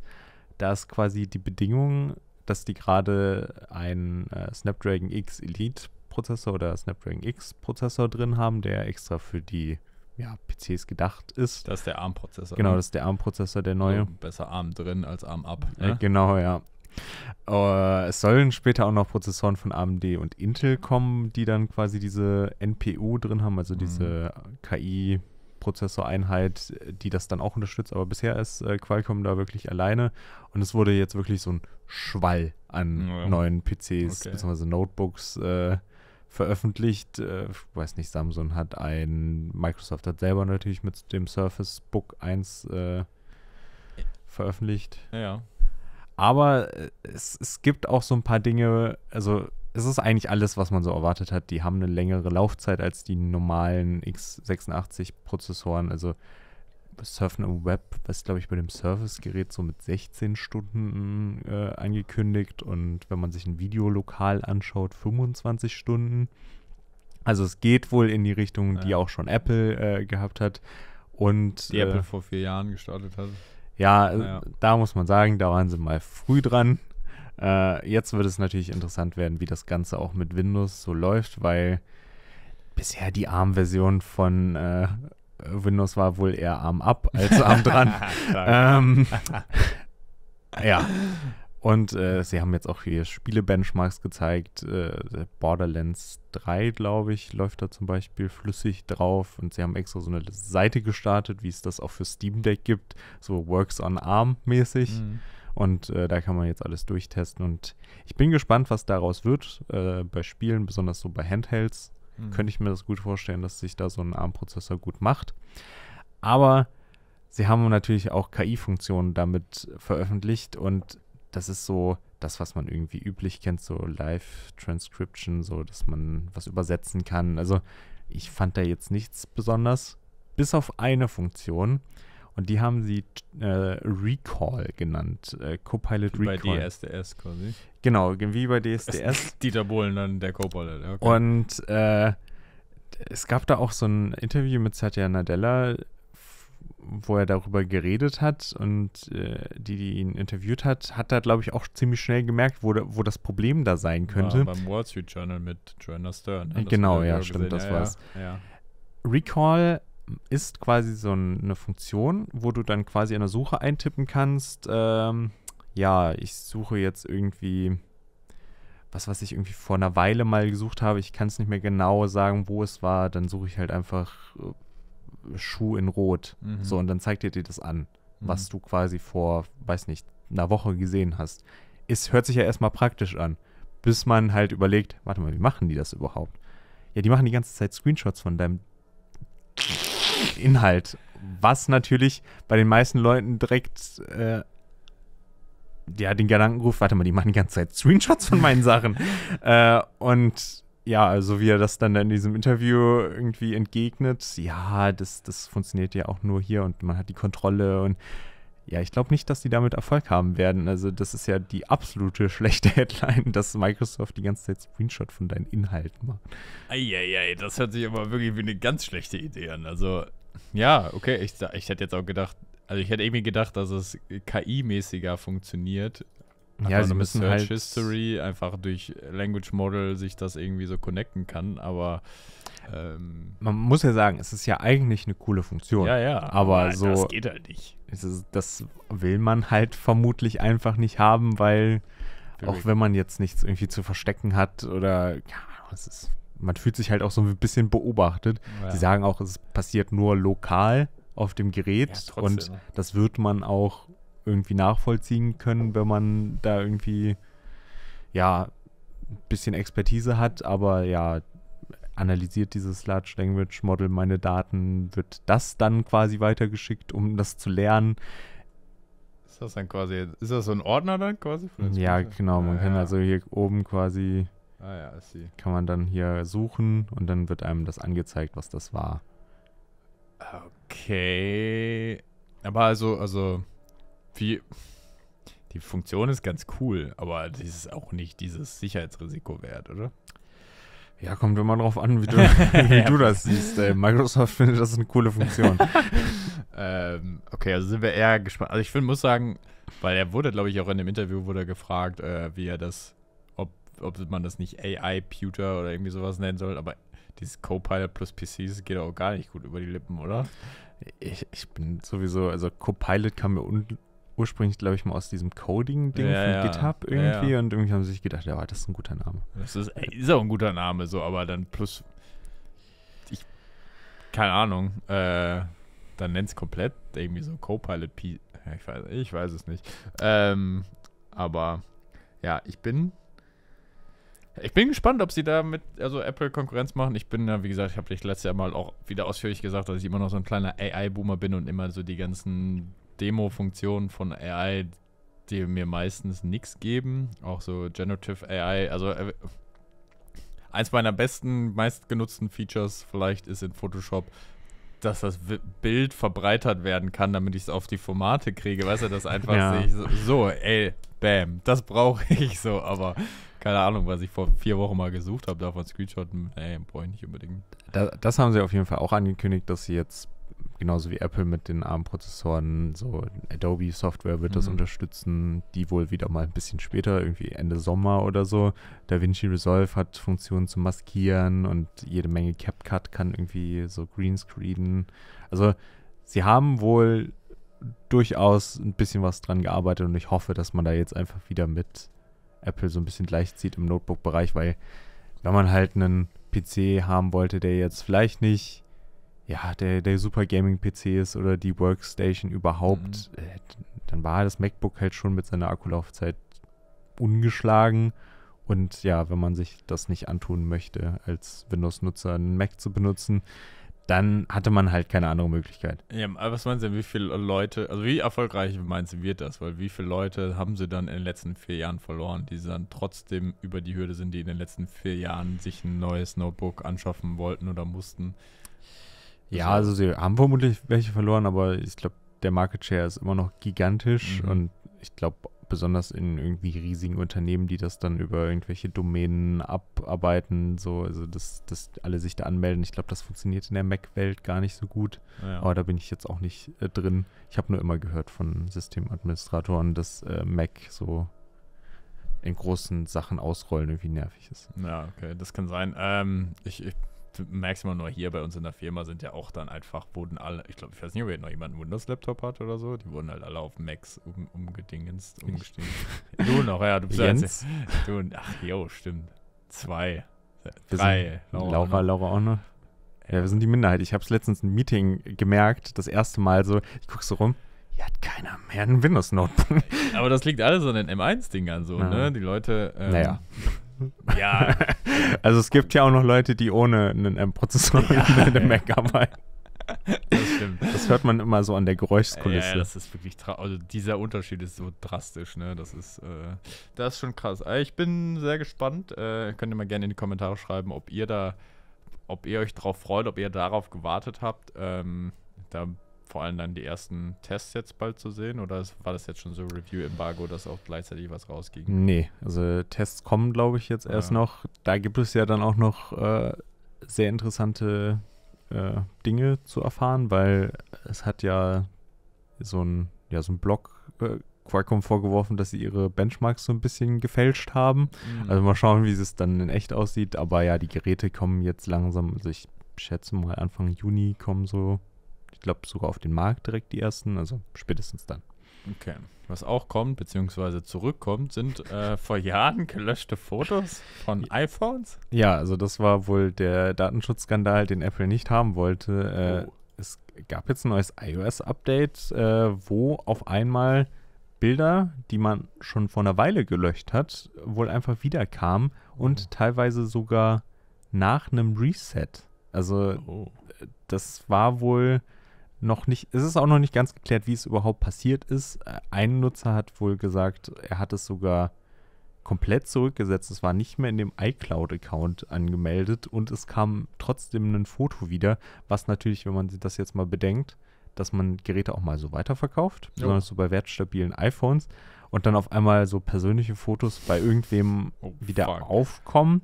Da ist quasi die Bedingung, dass die gerade ein äh, Snapdragon X Elite Prozessor oder Snapdragon X Prozessor drin haben, der extra für die ja, PCs gedacht ist. Das ist der ARM-Prozessor. Genau, ne? das ist der ARM-Prozessor, der neue. Also besser ARM drin als ARM ab. Äh, ne? Äh, genau, ja. Äh, es sollen später auch noch Prozessoren von AMD und Intel kommen, die dann quasi diese NPU drin haben, also mhm. diese KI. Prozessoreinheit, die das dann auch unterstützt. Aber bisher ist äh, Qualcomm da wirklich alleine und es wurde jetzt wirklich so ein Schwall an ja. neuen PCs okay. bzw. Notebooks äh, veröffentlicht. Äh, ich weiß nicht, Samsung hat ein, Microsoft hat selber natürlich mit dem Surface Book 1 äh, veröffentlicht. Ja, Aber äh, es, es gibt auch so ein paar Dinge, also es ist eigentlich alles, was man so erwartet hat. Die haben eine längere Laufzeit als die normalen x86-Prozessoren. Also Surfen im Web, was glaube ich bei dem Surface-Gerät so mit 16 Stunden äh, angekündigt und wenn man sich ein Videolokal anschaut, 25 Stunden. Also es geht wohl in die Richtung, ja. die auch schon Apple äh, gehabt hat und die äh, Apple vor vier Jahren gestartet hat. Ja, äh, naja. da muss man sagen, da waren sie mal früh dran. Äh, jetzt wird es natürlich interessant werden, wie das Ganze auch mit Windows so läuft, weil bisher die ARM-Version von äh, äh, Windows war wohl eher arm ab als arm dran. ähm, ja. Und äh, sie haben jetzt auch hier Spiele-Benchmarks gezeigt. Äh, Borderlands 3, glaube ich, läuft da zum Beispiel flüssig drauf. Und sie haben extra so eine Seite gestartet, wie es das auch für Steam Deck gibt. So Works on ARM-mäßig. Mhm. Und äh, da kann man jetzt alles durchtesten. Und ich bin gespannt, was daraus wird. Äh, bei Spielen, besonders so bei Handhelds, mhm. könnte ich mir das gut vorstellen, dass sich da so ein ARM-Prozessor gut macht. Aber sie haben natürlich auch KI-Funktionen damit veröffentlicht und das ist so das, was man irgendwie üblich kennt, so Live-Transcription, so dass man was übersetzen kann. Also ich fand da jetzt nichts besonders, bis auf eine Funktion. Und die haben sie äh, Recall genannt. Äh, Copilot wie Recall. Bei DSDS quasi. Genau, wie bei DSDS. Dieter Bohlen dann der Copilot. Okay. Und äh, es gab da auch so ein Interview mit Satya Nadella, wo er darüber geredet hat und äh, die, die ihn interviewt hat, hat da, glaube ich, auch ziemlich schnell gemerkt, wo, wo das Problem da sein könnte. Ja, beim Wall Street Journal mit Joanna Stern. Ne? Genau, ja, stimmt, gesehen. das ja, war's. Ja, ja. Recall ist quasi so eine Funktion, wo du dann quasi in der Suche eintippen kannst. Ähm, ja, ich suche jetzt irgendwie was, was ich irgendwie vor einer Weile mal gesucht habe. Ich kann es nicht mehr genau sagen, wo es war. Dann suche ich halt einfach äh, Schuh in Rot. Mhm. So, und dann zeigt er dir das an, mhm. was du quasi vor, weiß nicht, einer Woche gesehen hast. Es hört sich ja erstmal praktisch an, bis man halt überlegt, warte mal, wie machen die das überhaupt? Ja, die machen die ganze Zeit Screenshots von deinem Inhalt. Was natürlich bei den meisten Leuten direkt äh, ja, den Gedanken ruft, warte mal, die machen die ganze Zeit Screenshots von meinen Sachen. äh, und ja, also wie er das dann in diesem Interview irgendwie entgegnet, ja, das, das funktioniert ja auch nur hier und man hat die Kontrolle und ja, ich glaube nicht, dass die damit Erfolg haben werden. Also das ist ja die absolute schlechte Headline, dass Microsoft die ganze Zeit Screenshot von deinen Inhalten macht. Eieiei, das hört sich aber wirklich wie eine ganz schlechte Idee an. Also ja, okay. Ich, ich hätte jetzt auch gedacht, also ich hätte irgendwie gedacht, dass es KI-mäßiger funktioniert. Einfach ja, sie müssen Search halt History einfach durch Language Model sich das irgendwie so connecten kann, aber ähm, man muss ja sagen, es ist ja eigentlich eine coole Funktion. Ja, ja. Aber Nein, so das geht halt nicht. Ist, das will man halt vermutlich einfach nicht haben, weil Für auch mich. wenn man jetzt nichts irgendwie zu verstecken hat oder ja, es ist man fühlt sich halt auch so ein bisschen beobachtet. Ja. Sie sagen auch, es passiert nur lokal auf dem Gerät ja, und ne? das wird man auch irgendwie nachvollziehen können, wenn man da irgendwie ja ein bisschen Expertise hat, aber ja analysiert dieses Large Language Model meine Daten, wird das dann quasi weitergeschickt, um das zu lernen. Ist das dann quasi, ist das so ein Ordner dann quasi? ja, genau, man ah, ja, kann also hier oben quasi Ah ja, I see. Kann man dann hier suchen und dann wird einem das angezeigt, was das war. Okay. Aber also, also, wie. Die Funktion ist ganz cool, aber das ist auch nicht dieses Sicherheitsrisiko wert, oder? Ja, kommt immer drauf an, wie du, wie du das siehst. Ey. Microsoft findet das eine coole Funktion. ähm, okay, also sind wir eher gespannt. Also ich find, muss sagen, weil er wurde, glaube ich, auch in dem Interview wurde gefragt, äh, wie er das ob man das nicht ai Pewter oder irgendwie sowas nennen soll, aber dieses Copilot plus PCs geht auch gar nicht gut über die Lippen, oder? Ich, ich bin sowieso, also Copilot kam mir un ursprünglich, glaube ich, mal aus diesem Coding-Ding ja, von GitHub irgendwie ja. und irgendwie haben sie sich gedacht, ja, das ist ein guter Name. Das ist, ist auch ein guter Name, so, aber dann plus. Ich, keine Ahnung, äh, dann es komplett irgendwie so Copilot P. Ich weiß, ich weiß es nicht. Ähm, aber ja, ich bin ich bin gespannt, ob sie da mit also Apple Konkurrenz machen. Ich bin ja, wie gesagt, ich habe dich letztes Jahr mal auch wieder ausführlich gesagt, dass ich immer noch so ein kleiner AI-Boomer bin und immer so die ganzen Demo-Funktionen von AI, die mir meistens nichts geben. Auch so Generative AI. Also äh, eins meiner besten, meistgenutzten Features vielleicht ist in Photoshop, dass das Bild verbreitert werden kann, damit ich es auf die Formate kriege. Weißt du, das einfach ja. sehe ich so, so, ey, bam, das brauche ich so, aber keine Ahnung, was ich vor vier Wochen mal gesucht habe, davon Screenshotten. Nee, brauche ich nicht unbedingt. Das, das haben sie auf jeden Fall auch angekündigt, dass sie jetzt, genauso wie Apple mit den ARM-Prozessoren, so Adobe-Software wird mhm. das unterstützen, die wohl wieder mal ein bisschen später, irgendwie Ende Sommer oder so. DaVinci Resolve hat Funktionen zum Maskieren und jede Menge CapCut kann irgendwie so Greenscreenen. Also, sie haben wohl durchaus ein bisschen was dran gearbeitet und ich hoffe, dass man da jetzt einfach wieder mit Apple so ein bisschen gleichzieht im Notebook-Bereich, weil wenn man halt einen PC haben wollte, der jetzt vielleicht nicht ja, der, der Super Gaming PC ist oder die Workstation überhaupt, mhm. Äh, dann war das MacBook halt schon mit seiner Akkulaufzeit ungeschlagen. Und ja, wenn man sich das nicht antun möchte, als Windows-Nutzer einen Mac zu benutzen, dann hatte man halt keine andere Möglichkeit. Ja, aber was meinst du denn, wie viele Leute, also wie erfolgreich meinst du, wird das? Weil wie viele Leute haben sie dann in den letzten vier Jahren verloren, die dann trotzdem über die Hürde sind, die in den letzten vier Jahren sich ein neues Notebook anschaffen wollten oder mussten? Ja, also, also sie haben vermutlich welche verloren, aber ich glaube, der Market Share ist immer noch gigantisch mhm. und ich glaube, besonders in irgendwie riesigen Unternehmen, die das dann über irgendwelche Domänen abarbeiten, so, also dass, dass alle sich da anmelden. Ich glaube, das funktioniert in der Mac-Welt gar nicht so gut. Ja. Aber da bin ich jetzt auch nicht äh, drin. Ich habe nur immer gehört von Systemadministratoren, dass äh, Mac so in großen Sachen ausrollen irgendwie nervig ist. Ja, okay, das kann sein. Ähm, ich, ich merkst immer nur hier bei uns in der Firma sind ja auch dann einfach, wurden alle, ich glaube, ich weiß nicht, ob hier noch jemand einen Windows-Laptop hat oder so, die wurden halt alle auf Macs um, umgedingenst, umgestiegen. du noch, ja, du bist Jens. Jetzt, du, ach, jo, stimmt. Zwei. Drei. Laura, Laura, Laura auch noch. Ja, wir sind die Minderheit. Ich habe es letztens im Meeting gemerkt, das erste Mal so, ich gucke so rum, hier hat keiner mehr einen Windows-Notebook. Aber das liegt alles an den M1-Dingern so, ne? ja. ne? Die Leute. Ähm, naja. Ja. also es gibt ja auch noch Leute, die ohne einen M-Prozessor ja, in einem Mac arbeiten. Das stimmt. Das hört man immer so an der Geräuschkulisse. Ja, das ist wirklich traurig. Also dieser Unterschied ist so drastisch, ne? Das ist, äh, das ist schon krass. Äh, ich bin sehr gespannt. Äh, könnt ihr mal gerne in die Kommentare schreiben, ob ihr da, ob ihr euch drauf freut, ob ihr darauf gewartet habt. Ähm, da vor allem dann die ersten Tests jetzt bald zu sehen? Oder war das jetzt schon so Review-Embargo, dass auch gleichzeitig was rausging? Nee, also Tests kommen, glaube ich, jetzt ah, erst noch. Da gibt es ja dann auch noch äh, sehr interessante äh, Dinge zu erfahren, weil es hat ja so ein, ja, so ein Blog äh, Qualcomm vorgeworfen, dass sie ihre Benchmarks so ein bisschen gefälscht haben. Mhm. Also mal schauen, wie es dann in echt aussieht. Aber ja, die Geräte kommen jetzt langsam, also ich schätze mal Anfang Juni kommen so ich glaube sogar auf den Markt direkt die ersten, also spätestens dann. Okay. Was auch kommt, beziehungsweise zurückkommt, sind äh, vor Jahren gelöschte Fotos von iPhones. Ja, also das war wohl der Datenschutzskandal, den Apple nicht haben wollte. Äh, oh. Es gab jetzt ein neues iOS-Update, äh, wo auf einmal Bilder, die man schon vor einer Weile gelöscht hat, wohl einfach wiederkamen und oh. teilweise sogar nach einem Reset. Also oh. Äh, das war wohl noch nicht, es ist auch noch nicht ganz geklärt, wie es überhaupt passiert ist. Äh, ein Nutzer hat wohl gesagt, er hat es sogar komplett zurückgesetzt. Es war nicht mehr in dem iCloud-Account angemeldet und es kam trotzdem ein Foto wieder, was natürlich, wenn man das jetzt mal bedenkt, dass man Geräte auch mal so weiterverkauft, ja. besonders so bei wertstabilen iPhones und dann auf einmal so persönliche Fotos bei irgendwem oh, wieder fuck. aufkommen,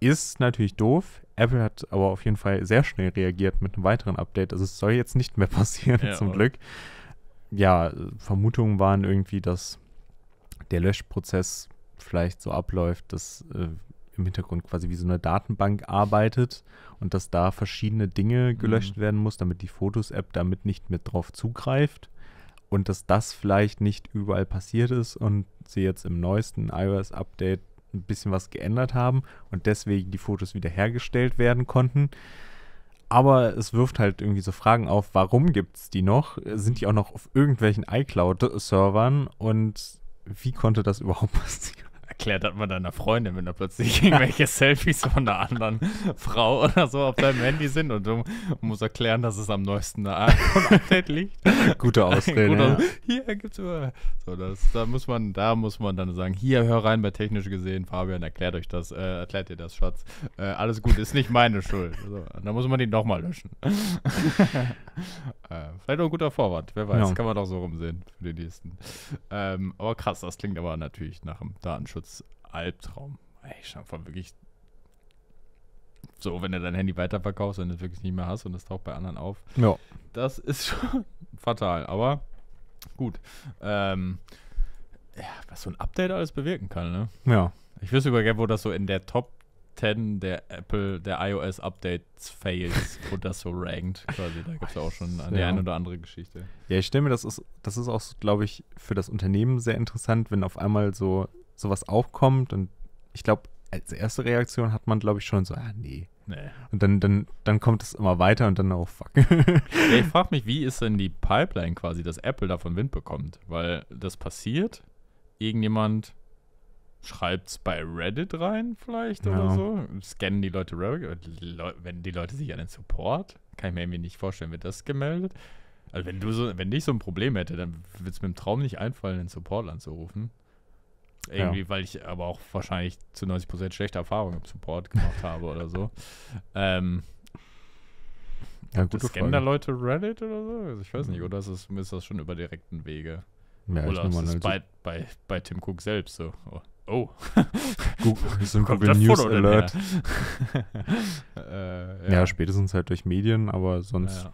ist natürlich doof. Apple hat aber auf jeden Fall sehr schnell reagiert mit einem weiteren Update. Also es soll jetzt nicht mehr passieren, ja, zum Glück. Ja, Vermutungen waren irgendwie, dass der Löschprozess vielleicht so abläuft, dass äh, im Hintergrund quasi wie so eine Datenbank arbeitet und dass da verschiedene Dinge mhm. gelöscht mhm. werden muss, damit die Fotos-App damit nicht mehr drauf zugreift und dass das vielleicht nicht überall passiert ist und sie jetzt im neuesten iOS-Update ein bisschen was geändert haben und deswegen die Fotos wiederhergestellt werden konnten. Aber es wirft halt irgendwie so Fragen auf, warum gibt es die noch? Sind die auch noch auf irgendwelchen iCloud-Servern? Und wie konnte das überhaupt passieren? erklärt hat man deiner Freundin, wenn da plötzlich irgendwelche Selfies von einer anderen Frau oder so auf deinem Handy sind und du musst erklären, dass es am neuesten iPhone-Update liegt? Gute Ausrede. Gut, ja. Hier gibt's immer. So, das, da muss man, da muss man dann sagen, hier hör rein bei technisch gesehen, Fabian erklärt euch das, äh, erklärt dir das, Schatz. Äh, alles gut, ist nicht meine Schuld. So, da muss man den nochmal löschen. Äh, vielleicht auch ein guter Vorwand, wer weiß, ja. kann man doch so rumsehen für den nächsten. Ähm, aber krass, das klingt aber natürlich nach einem Datenschutz-Albtraum. Ey, Ich schon von wirklich so, wenn du dein Handy weiterverkaufst, und es wirklich nicht mehr hast und es taucht bei anderen auf. Ja. Das ist schon fatal, aber gut. Ähm, ja, was so ein Update alles bewirken kann, ne? Ja. Ich wüsste über wo das so in der Top 10 der Apple, der iOS Updates Fails und das so rankt quasi. Da gibt es auch schon eine, ja. eine oder andere Geschichte. Ja, ich stimme, das ist, das ist auch, glaube ich, für das Unternehmen sehr interessant, wenn auf einmal so sowas kommt und ich glaube, als erste Reaktion hat man, glaube ich, schon so, ah, nee. nee. Und dann, dann, dann kommt es immer weiter und dann, auch, oh, fuck. ja, ich frage mich, wie ist denn die Pipeline quasi, dass Apple davon Wind bekommt? Weil das passiert, irgendjemand schreibt es bei Reddit rein vielleicht ja. oder so. Scannen die Leute wenn die Leute sich an den Support, kann ich mir irgendwie nicht vorstellen, wird das gemeldet. Also wenn du so, wenn ich so ein Problem hätte, dann würde es mir im Traum nicht einfallen, den Support anzurufen. Irgendwie, ja. weil ich aber auch wahrscheinlich zu 90% schlechte Erfahrungen im Support gemacht habe oder so. Ähm, ja, gute scannen da Leute Reddit oder so? Also ich weiß nicht, mhm. oder ist das, ist das schon über direkten Wege? Ja, oder ist das bei, bei, bei Tim Cook selbst so? Oh, Oh. Google, so ein Google News Alert. äh, ja. ja. spätestens halt durch Medien, aber sonst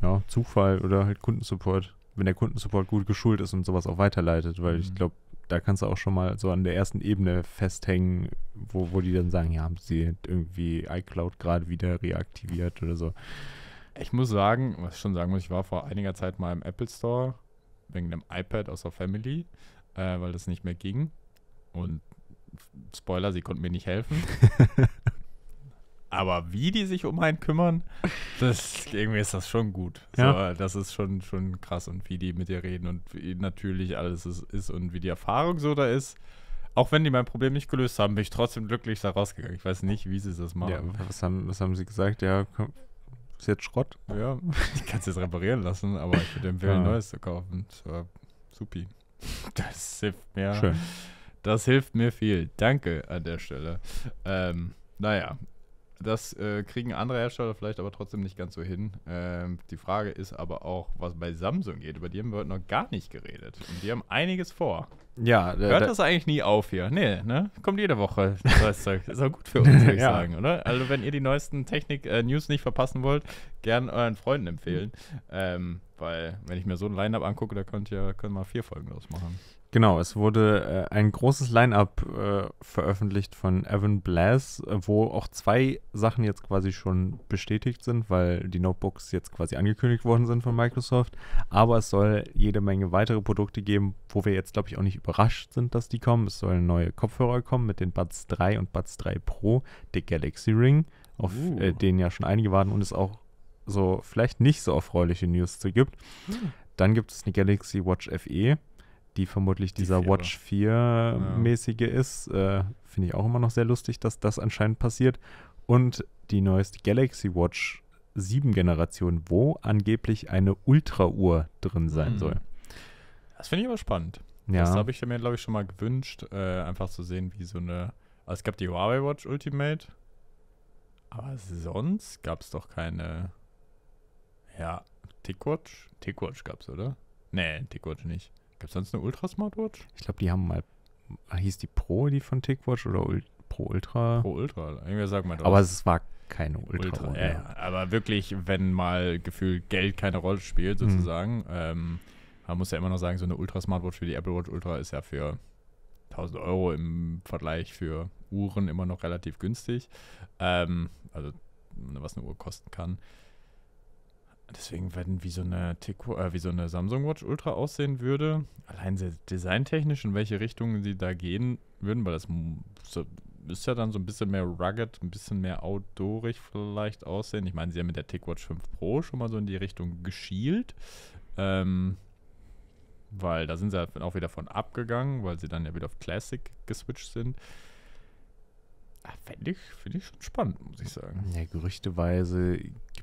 ja. ja. Zufall oder halt Kundensupport. Wenn der Kundensupport gut geschult ist und sowas auch weiterleitet, weil mhm. ich glaube, da kannst du auch schon mal so an der ersten Ebene festhängen, wo, wo die dann sagen, ja, haben sie halt irgendwie iCloud gerade wieder reaktiviert oder so. Ich muss sagen, was ich schon sagen muss, ich war vor einiger Zeit mal im Apple Store wegen einem iPad aus der Family, äh, weil das nicht mehr ging. Und Spoiler, sie konnten mir nicht helfen. Aber wie die sich um einen kümmern, das, irgendwie ist das schon gut. Ja. So, das ist schon, schon krass und wie die mit dir reden und wie natürlich alles ist, und wie die Erfahrung so da ist. Auch wenn die mein Problem nicht gelöst haben, bin ich trotzdem glücklich da rausgegangen. Ich weiß nicht, wie sie das machen. Ja, was haben, was haben sie gesagt? Ja, komm, ist jetzt Schrott. Ja, ich kann es jetzt reparieren lassen, aber ich würde empfehlen, ja. Neues zu kaufen. Das war supi. Das hilft mir. Schön. Das hilft mir viel. Danke an der Stelle. Ähm, naja, das äh, kriegen andere Hersteller vielleicht aber trotzdem nicht ganz so hin. Ähm, die Frage ist aber auch, was bei Samsung geht. Über die haben wir heute noch gar nicht geredet. Und die haben einiges vor. Ja, Hört das eigentlich nie auf hier? Nee, ne? Kommt jede Woche Das Ist auch gut für uns, würde ich ja. sagen, oder? Also, wenn ihr die neuesten Technik-News äh, nicht verpassen wollt, gern euren Freunden empfehlen. Mhm. Ähm, weil, wenn ich mir so ein Line-Up angucke, da könnt ihr, können mal vier Folgen draus machen. Genau, es wurde äh, ein großes Line-up äh, veröffentlicht von Evan Blass, äh, wo auch zwei Sachen jetzt quasi schon bestätigt sind, weil die Notebooks jetzt quasi angekündigt worden sind von Microsoft. Aber es soll jede Menge weitere Produkte geben, wo wir jetzt, glaube ich, auch nicht überrascht sind, dass die kommen. Es sollen neue Kopfhörer kommen mit den Buds 3 und Buds 3 Pro, der Galaxy Ring, auf uh. Äh, den ja schon einige warten und es auch so vielleicht nicht so erfreuliche News zu gibt. Hm. Dann gibt es eine Galaxy Watch FE die vermutlich dieser die Watch 4-mäßige ja. ist. Äh, Finde ich auch immer noch sehr lustig, dass das anscheinend passiert. Und die neueste Galaxy Watch 7-Generation, wo angeblich eine Ultra-Uhr drin sein mhm. soll. Das finde ich aber spannend. Ja. Das habe ich mir, glaube ich, schon mal gewünscht, äh, einfach zu sehen, wie so eine. Also es gab die Huawei Watch Ultimate, aber sonst gab es doch keine. Ja, Tickwatch? Tickwatch gab es, oder? Nee, Tickwatch nicht. Gibt es sonst eine Ultra Smartwatch? Ich glaube, die haben mal, hieß die Pro, die von Tickwatch oder Ul Pro Ultra? Pro Ultra, irgendwie sag mal das. Aber es war keine Ultra. Ultra äh, aber wirklich, wenn mal Gefühl Geld keine Rolle spielt, mhm. sozusagen, mhm. ähm, man muss ja immer noch sagen, so eine Ultra Smartwatch wie die Apple Watch Ultra ist ja für 1000 Euro im Vergleich für Uhren immer noch relativ günstig. Ähm, also, was eine Uhr kosten kann. Deswegen, wenn wie so eine Tico, äh, wie so eine Samsung Watch Ultra aussehen würde, allein designtechnisch in welche Richtung sie da gehen würden, weil das ist ja dann so ein bisschen mehr rugged, ein bisschen mehr outdoorig vielleicht aussehen. Ich meine, sie haben mit der Tick 5 Pro schon mal so in die Richtung geschielt. Ähm, weil da sind sie halt auch wieder von abgegangen, weil sie dann ja wieder auf Classic geswitcht sind. Ah, finde ich, find ich schon spannend, muss ich sagen. Ja, gerüchteweise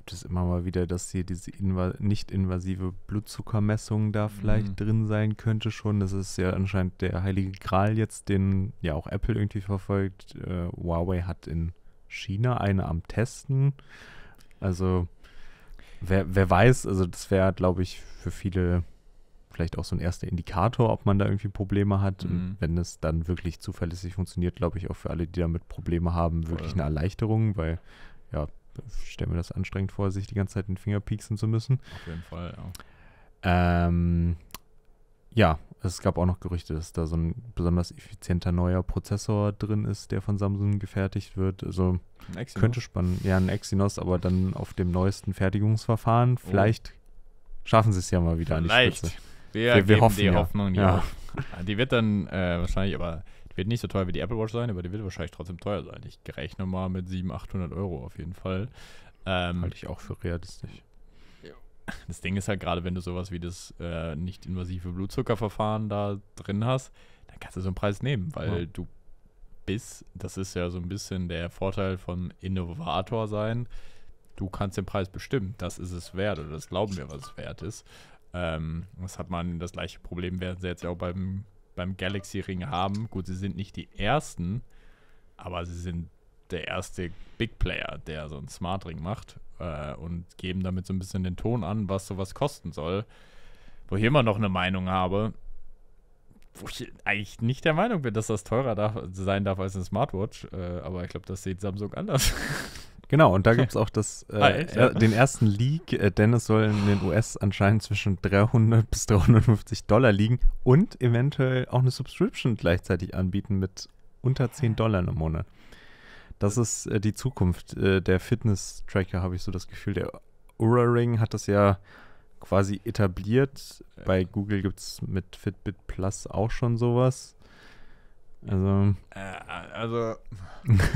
gibt es immer mal wieder, dass hier diese nicht-invasive Blutzuckermessung da mhm. vielleicht mhm. drin sein könnte schon. Das ist ja anscheinend der heilige Gral jetzt, den ja auch Apple irgendwie verfolgt. Äh, Huawei hat in China eine am Testen. Also wer, wer weiß, also das wäre, glaube ich, für viele vielleicht auch so ein erster Indikator, ob man da irgendwie Probleme hat. Mhm. wenn es dann wirklich zuverlässig funktioniert, glaube ich, auch für alle, die damit Probleme haben, wirklich Voll. eine Erleichterung, weil ja, ich stelle mir das anstrengend vor, sich die ganze Zeit den Finger pieksen zu müssen. Auf jeden Fall, ja. Ähm, ja, es gab auch noch Gerüchte, dass da so ein besonders effizienter neuer Prozessor drin ist, der von Samsung gefertigt wird. Also könnte spannend. Ja, ein Exynos, aber dann auf dem neuesten Fertigungsverfahren. Oh. Vielleicht schaffen sie es ja mal wieder Vielleicht. an die Spitze. Wir, wir, wir hoffen die ja. Hoffnung. Die, ja. Hoffnung. die wird dann äh, wahrscheinlich aber wird nicht so teuer wie die Apple Watch sein, aber die wird wahrscheinlich trotzdem teuer sein. Ich rechne mal mit 700, 800 Euro auf jeden Fall. Ähm, Halte ich auch für realistisch. Das Ding ist halt gerade, wenn du sowas wie das äh, nicht-invasive Blutzuckerverfahren da drin hast, dann kannst du so einen Preis nehmen, weil ja. du bist, das ist ja so ein bisschen der Vorteil von Innovator sein, du kannst den Preis bestimmen, das ist es wert oder das glauben wir, was es wert ist. Ähm, das hat man das gleiche Problem, werden sie jetzt ja auch beim beim Galaxy Ring haben. Gut, sie sind nicht die ersten, aber sie sind der erste Big Player, der so einen Smart Ring macht äh, und geben damit so ein bisschen den Ton an, was sowas kosten soll. Wo ich immer noch eine Meinung habe, wo ich eigentlich nicht der Meinung bin, dass das teurer darf, sein darf als eine Smartwatch, äh, aber ich glaube, das sieht Samsung anders. Genau, und da gibt es auch das, äh, ah, er, den ersten Leak. Äh, Dennis soll in den US anscheinend zwischen 300 bis 350 Dollar liegen und eventuell auch eine Subscription gleichzeitig anbieten mit unter 10 Dollar im Monat. Das ist äh, die Zukunft äh, der Fitness-Tracker, habe ich so das Gefühl. Der Oura Ring hat das ja quasi etabliert. Bei Google gibt es mit Fitbit Plus auch schon sowas. Also. Äh, äh, also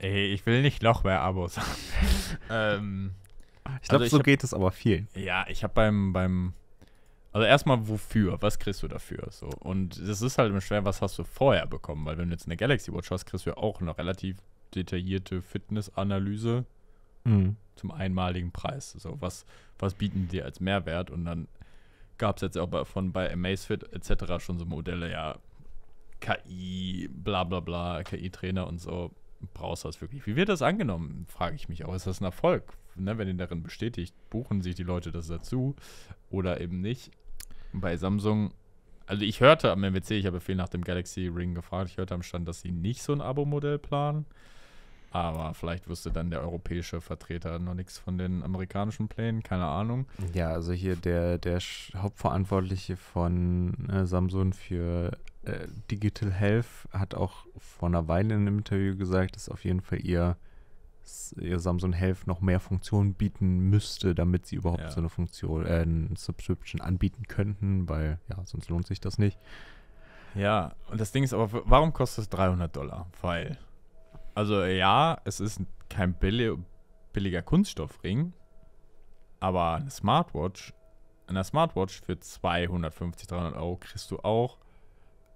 ey, ich will nicht noch mehr Abos haben. ähm, ich glaube, also so hab, geht es aber viel. Ja, ich habe beim, beim, also erstmal wofür, was kriegst du dafür? So. Und es ist halt immer schwer, was hast du vorher bekommen, weil wenn du jetzt eine Galaxy Watch hast, kriegst du ja auch eine relativ detaillierte Fitnessanalyse mhm. zum einmaligen Preis. So, was, was bieten die als Mehrwert? Und dann gab es jetzt auch von bei Amazfit etc. schon so Modelle, ja, KI, bla bla bla, KI-Trainer und so brauchst du das wirklich? Wie wird das angenommen, frage ich mich auch. Ist das ein Erfolg? Ne, wenn ihr darin bestätigt, buchen sich die Leute das dazu oder eben nicht. bei Samsung, also ich hörte am MWC, ich habe viel nach dem Galaxy Ring gefragt, ich hörte am Stand, dass sie nicht so ein Abo-Modell planen. Aber vielleicht wusste dann der europäische Vertreter noch nichts von den amerikanischen Plänen, keine Ahnung. Ja, also hier der, der Hauptverantwortliche von äh, Samsung für äh, Digital Health hat auch vor einer Weile in einem Interview gesagt, dass auf jeden Fall ihr, ihr Samsung Health noch mehr Funktionen bieten müsste, damit sie überhaupt ja. so eine Funktion, äh, eine Subscription anbieten könnten, weil ja, sonst lohnt sich das nicht. Ja, und das Ding ist aber, warum kostet es 300 Dollar? Weil also ja, es ist kein billi billiger Kunststoffring, aber eine Smartwatch, an Smartwatch für 250, 300 Euro kriegst du auch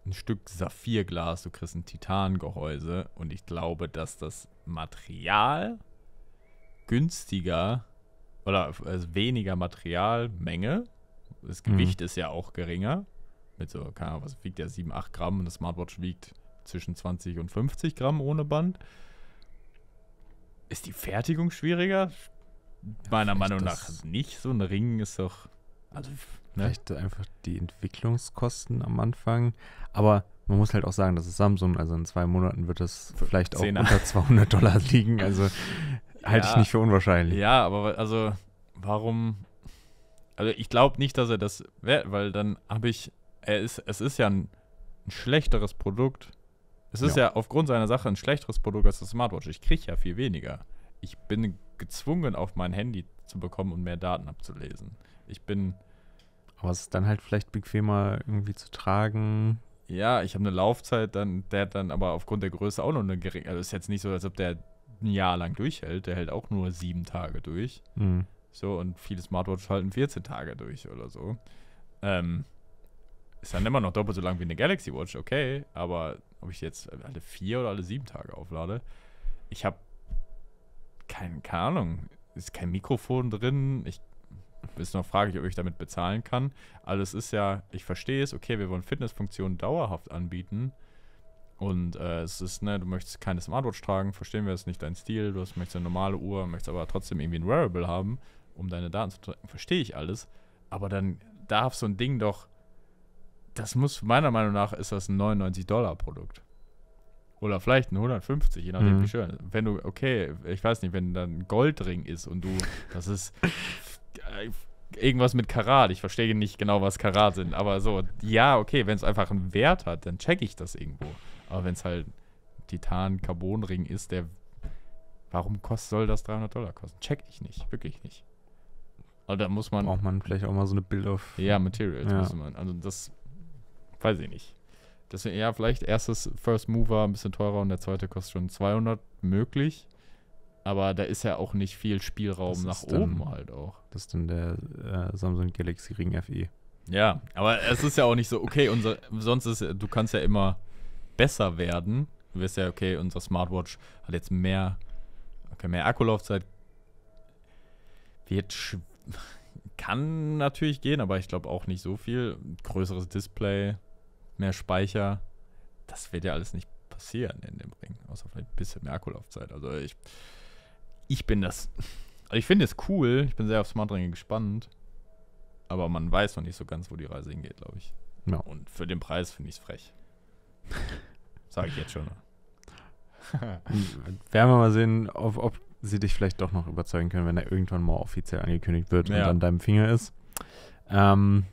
ein Stück Saphirglas, du kriegst ein Titangehäuse und ich glaube, dass das Material günstiger oder also weniger Materialmenge, das mhm. Gewicht mhm. ist ja auch geringer, mit so, keine Ahnung, was wiegt ja 7, 8 Gramm und eine Smartwatch wiegt zwischen 20 und 50 Gramm ohne Band. Ist die Fertigung schwieriger? Ja, Meiner Meinung nach nicht. So ein Ring ist doch. Also, ne? Vielleicht ne? einfach die Entwicklungskosten am Anfang. Aber man muss halt auch sagen, das ist Samsung. Also in zwei Monaten wird das vielleicht auch 10er. unter 200 Dollar liegen. Also halte ich nicht für unwahrscheinlich. Ja, aber also warum? Also ich glaube nicht, dass er das, wert, weil dann habe ich, er ist, es ist ja ein, ein schlechteres Produkt es ist ja. ja aufgrund seiner Sache ein schlechteres Produkt als das Smartwatch. Ich kriege ja viel weniger. Ich bin gezwungen, auf mein Handy zu bekommen und mehr Daten abzulesen. Ich bin. Aber es ist dann halt vielleicht bequemer irgendwie zu tragen. Ja, ich habe eine Laufzeit, dann, der hat dann aber aufgrund der Größe auch noch eine geringe. Also ist jetzt nicht so, als ob der ein Jahr lang durchhält. Der hält auch nur sieben Tage durch. Mhm. So, und viele Smartwatches halten 14 Tage durch oder so. Ähm, ist dann immer noch doppelt so lang wie eine Galaxy Watch, okay. Aber ob ich jetzt alle vier oder alle sieben Tage auflade, ich habe keine, keine Ahnung. Ist kein Mikrofon drin. Ich ist noch frage, ob ich damit bezahlen kann. Alles ist ja, ich verstehe es, okay, wir wollen Fitnessfunktionen dauerhaft anbieten. Und äh, es ist, ne, du möchtest keine Smartwatch tragen, verstehen wir, es nicht dein Stil, du hast, möchtest eine normale Uhr, möchtest aber trotzdem irgendwie ein Wearable haben, um deine Daten zu tragen. verstehe ich alles. Aber dann darf so ein Ding doch das muss, meiner Meinung nach, ist das ein 99-Dollar-Produkt. Oder vielleicht ein 150, je nachdem, mhm. wie schön. Wenn du, okay, ich weiß nicht, wenn dann ein Goldring ist und du, das ist äh, irgendwas mit Karat. Ich verstehe nicht genau, was Karat sind, aber so, ja, okay, wenn es einfach einen Wert hat, dann checke ich das irgendwo. Aber wenn es halt Titan-Carbon-Ring ist, der, warum kost, soll das 300 Dollar kosten? Check ich nicht, wirklich nicht. Also da muss man. Braucht man vielleicht auch mal so eine Bild auf. Ja, Materials ja. muss man. Also das weiß ich nicht. Deswegen, ja, vielleicht erstes First Mover ein bisschen teurer und der zweite kostet schon 200 möglich. Aber da ist ja auch nicht viel Spielraum nach dann, oben halt auch. Das ist dann der äh, Samsung Galaxy Ring FE. Ja, aber es ist ja auch nicht so, okay, unser, sonst ist, du kannst ja immer besser werden. Du wirst ja, okay, unsere Smartwatch hat jetzt mehr, okay, mehr Akkulaufzeit. Wird kann natürlich gehen, aber ich glaube auch nicht so viel. Größeres Display, mehr Speicher. Das wird ja alles nicht passieren in dem Ring, außer vielleicht ein bisschen mehr Akkulaufzeit. Also ich, ich bin das. Also ich finde es cool, ich bin sehr auf Smart Ringe gespannt. Aber man weiß noch nicht so ganz, wo die Reise hingeht, glaube ich. Ja. Und für den Preis finde ich es frech. Sage ich jetzt schon. Werden wir mal sehen, ob, ob, sie dich vielleicht doch noch überzeugen können, wenn er irgendwann mal offiziell angekündigt wird ja. und an deinem Finger ist. Ähm,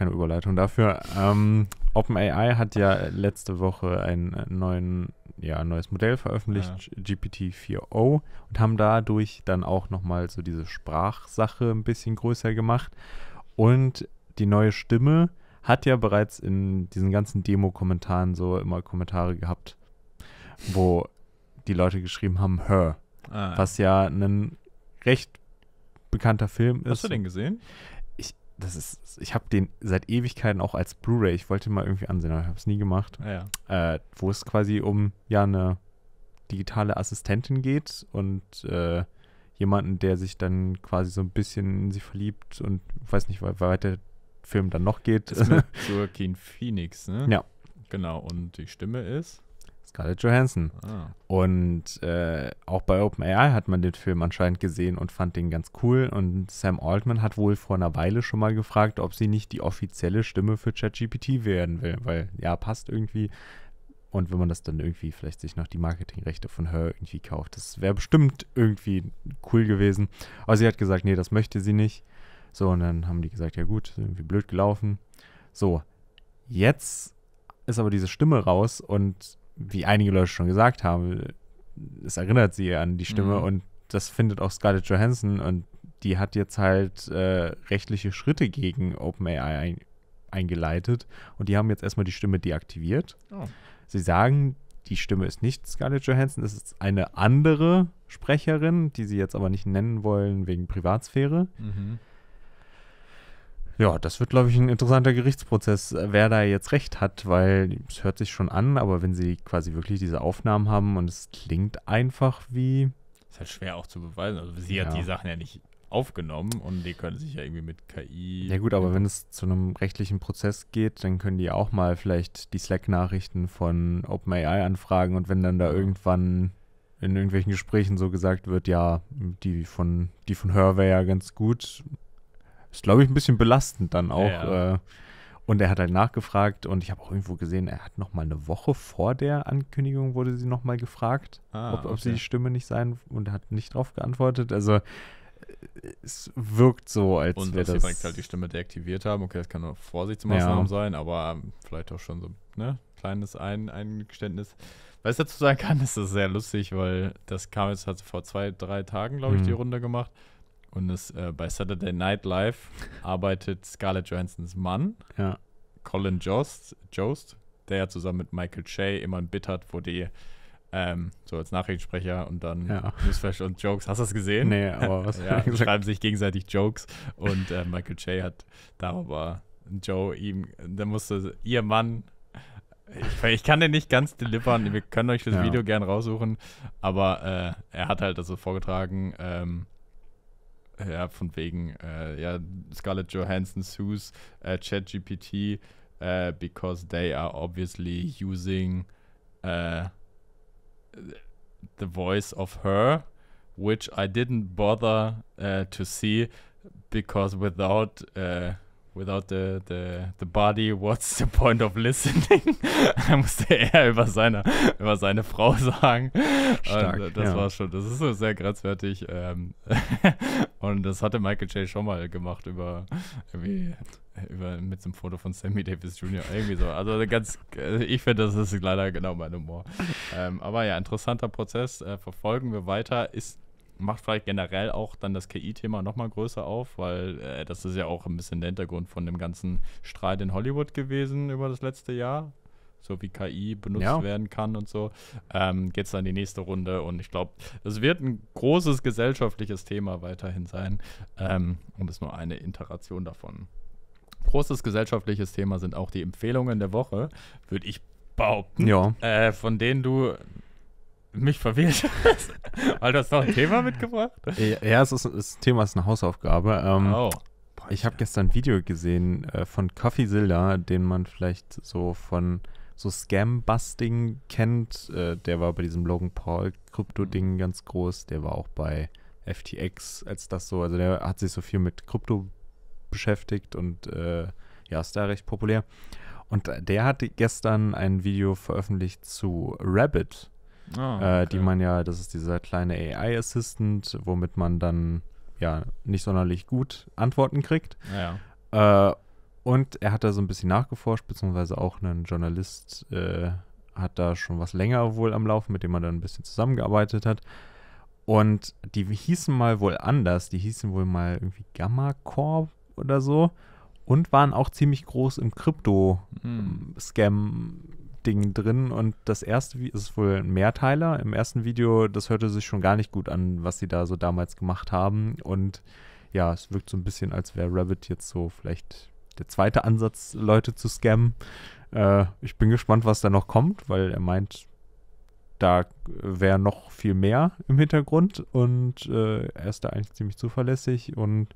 keine Überleitung dafür. Ähm, OpenAI hat ja letzte Woche ein äh, neuen, ja, neues Modell veröffentlicht, ja. gpt 40 und haben dadurch dann auch nochmal so diese Sprachsache ein bisschen größer gemacht. Und die neue Stimme hat ja bereits in diesen ganzen Demo-Kommentaren so immer Kommentare gehabt, wo die Leute geschrieben haben, her. Ah, ja. Was ja ein recht bekannter Film ist. Hast du den gesehen? das ist, ich habe den seit Ewigkeiten auch als Blu-ray, ich wollte ihn mal irgendwie ansehen, aber ich habe es nie gemacht, ja, Äh, wo es quasi um ja eine digitale Assistentin geht und äh, jemanden, der sich dann quasi so ein bisschen in sie verliebt und weiß nicht, wie weit der Film dann noch geht. Ist mit Joaquin Phoenix, ne? Ja. Genau, und die Stimme ist? Scarlett Johansson. Ah. Und äh, auch bei OpenAI hat man den Film anscheinend gesehen und fand den ganz cool. Und Sam Altman hat wohl vor einer Weile schon mal gefragt, ob sie nicht die offizielle Stimme für ChatGPT werden will, weil ja, passt irgendwie. Und wenn man das dann irgendwie vielleicht sich noch die Marketingrechte von Her irgendwie kauft, das wäre bestimmt irgendwie cool gewesen. Aber sie hat gesagt, nee, das möchte sie nicht. So, und dann haben die gesagt, ja gut, irgendwie blöd gelaufen. So, jetzt ist aber diese Stimme raus und wie einige Leute schon gesagt haben, es erinnert sie an die Stimme mhm. und das findet auch Scarlett Johansson und die hat jetzt halt äh, rechtliche Schritte gegen OpenAI ein, eingeleitet und die haben jetzt erstmal die Stimme deaktiviert. Oh. Sie sagen, die Stimme ist nicht Scarlett Johansson, es ist eine andere Sprecherin, die sie jetzt aber nicht nennen wollen wegen Privatsphäre. Mhm. Ja, das wird, glaube ich, ein interessanter Gerichtsprozess, äh, wer da jetzt recht hat, weil es hört sich schon an, aber wenn sie quasi wirklich diese Aufnahmen haben und es klingt einfach wie. Ist halt schwer auch zu beweisen. Also sie ja. hat die Sachen ja nicht aufgenommen und die können sich ja irgendwie mit KI. Ja gut, aber wenn es zu einem rechtlichen Prozess geht, dann können die auch mal vielleicht die Slack-Nachrichten von OpenAI anfragen und wenn dann da irgendwann in irgendwelchen Gesprächen so gesagt wird, ja, die von die von Her wäre ja ganz gut, ist, glaube ich, ein bisschen belastend dann auch. Ja. Äh, und er hat halt nachgefragt und ich habe auch irgendwo gesehen, er hat noch mal eine Woche vor der Ankündigung wurde sie noch mal gefragt, ah, ob, ob okay. sie die Stimme nicht sein und hat nicht drauf geantwortet. Also äh, es wirkt so, als wäre Und dass sie direkt halt die Stimme deaktiviert haben. Okay, das kann nur Vorsichtsmaßnahmen ja. sein, aber ähm, vielleicht auch schon so ne, kleines ein Eingeständnis. Was ich dazu sagen kann, ist das sehr lustig, weil das kam jetzt, hat vor zwei, drei Tagen, glaube ich, mhm. die Runde gemacht. Und das, äh, bei Saturday Night Live arbeitet Scarlett Johansons Mann, ja. Colin Jost, Jost, der ja zusammen mit Michael Che immer ein Bit hat, wo die ähm, so als Nachrichtensprecher und dann ja. Newsflash und Jokes. Hast du das gesehen? Nee, aber was? ja, schreiben sich gegenseitig Jokes und äh, Michael Che hat darüber Joe ihm, da musste ihr Mann ich, ich, kann den nicht ganz delivern. Wir können euch das ja. Video gerne raussuchen. Aber äh, er hat halt also vorgetragen, ähm, Ja, von wegen, äh, ja, Scarlett Johansson sues äh, ChatGPT äh, because they are obviously using uh, the voice of her, which I didn't bother to see because without Without the, the, the body, what's the point of listening? da musste er über seine, über seine Frau sagen. Stark, und äh, das ja. war schon, das ist so sehr grenzwertig. Ähm, und das hatte Michael J. schon mal gemacht über irgendwie über, mit dem Foto von Sammy Davis Jr. irgendwie so. Also ganz, äh, ich finde, das ist leider genau mein Humor. Ähm, aber ja, interessanter Prozess, äh, verfolgen wir weiter. Ist macht vielleicht generell auch dann das KI-Thema nochmal größer auf, weil äh, das ist ja auch ein bisschen der Hintergrund von dem ganzen Streit in Hollywood gewesen über das letzte Jahr. So wie KI benutzt ja. werden kann und so. Ähm, Geht es dann in die nächste Runde und ich glaube, es wird ein großes gesellschaftliches Thema weiterhin sein ähm, und ist nur eine Iteration davon. Großes gesellschaftliches Thema sind auch die Empfehlungen der Woche, würde ich behaupten, ja. äh, von denen du mich verwirrt hast. Weil du hast noch ein Thema mitgebracht? Ja, es ist, das Thema ist eine Hausaufgabe. Ähm, oh. Ich habe gestern ein Video gesehen äh, von Coffee Zilla, den man vielleicht so von so Scam-Busting kennt. Äh, der war bei diesem Logan Paul-Krypto-Ding mhm. ganz groß. Der war auch bei FTX als das so. Also der hat sich so viel mit Krypto beschäftigt und äh, ja, ist da recht populär. Und äh, der hatte gestern ein Video veröffentlicht zu Rabbit Oh, okay. die man ja, das ist dieser kleine AI-Assistant, womit man dann ja nicht sonderlich gut Antworten kriegt. Ja. Äh, und er hat da so ein bisschen nachgeforscht, beziehungsweise auch ein Journalist äh, hat da schon was länger wohl am Laufen, mit dem man dann ein bisschen zusammengearbeitet hat. Und die hießen mal wohl anders, die hießen wohl mal irgendwie Gamma Corp oder so und waren auch ziemlich groß im Krypto-Scam. Hm. Ding drin und das erste ist wohl ein Mehrteiler. Im ersten Video, das hörte sich schon gar nicht gut an, was sie da so damals gemacht haben. Und ja, es wirkt so ein bisschen, als wäre Rabbit jetzt so vielleicht der zweite Ansatz, Leute zu scammen. Äh, ich bin gespannt, was da noch kommt, weil er meint, da wäre noch viel mehr im Hintergrund und äh, er ist da eigentlich ziemlich zuverlässig und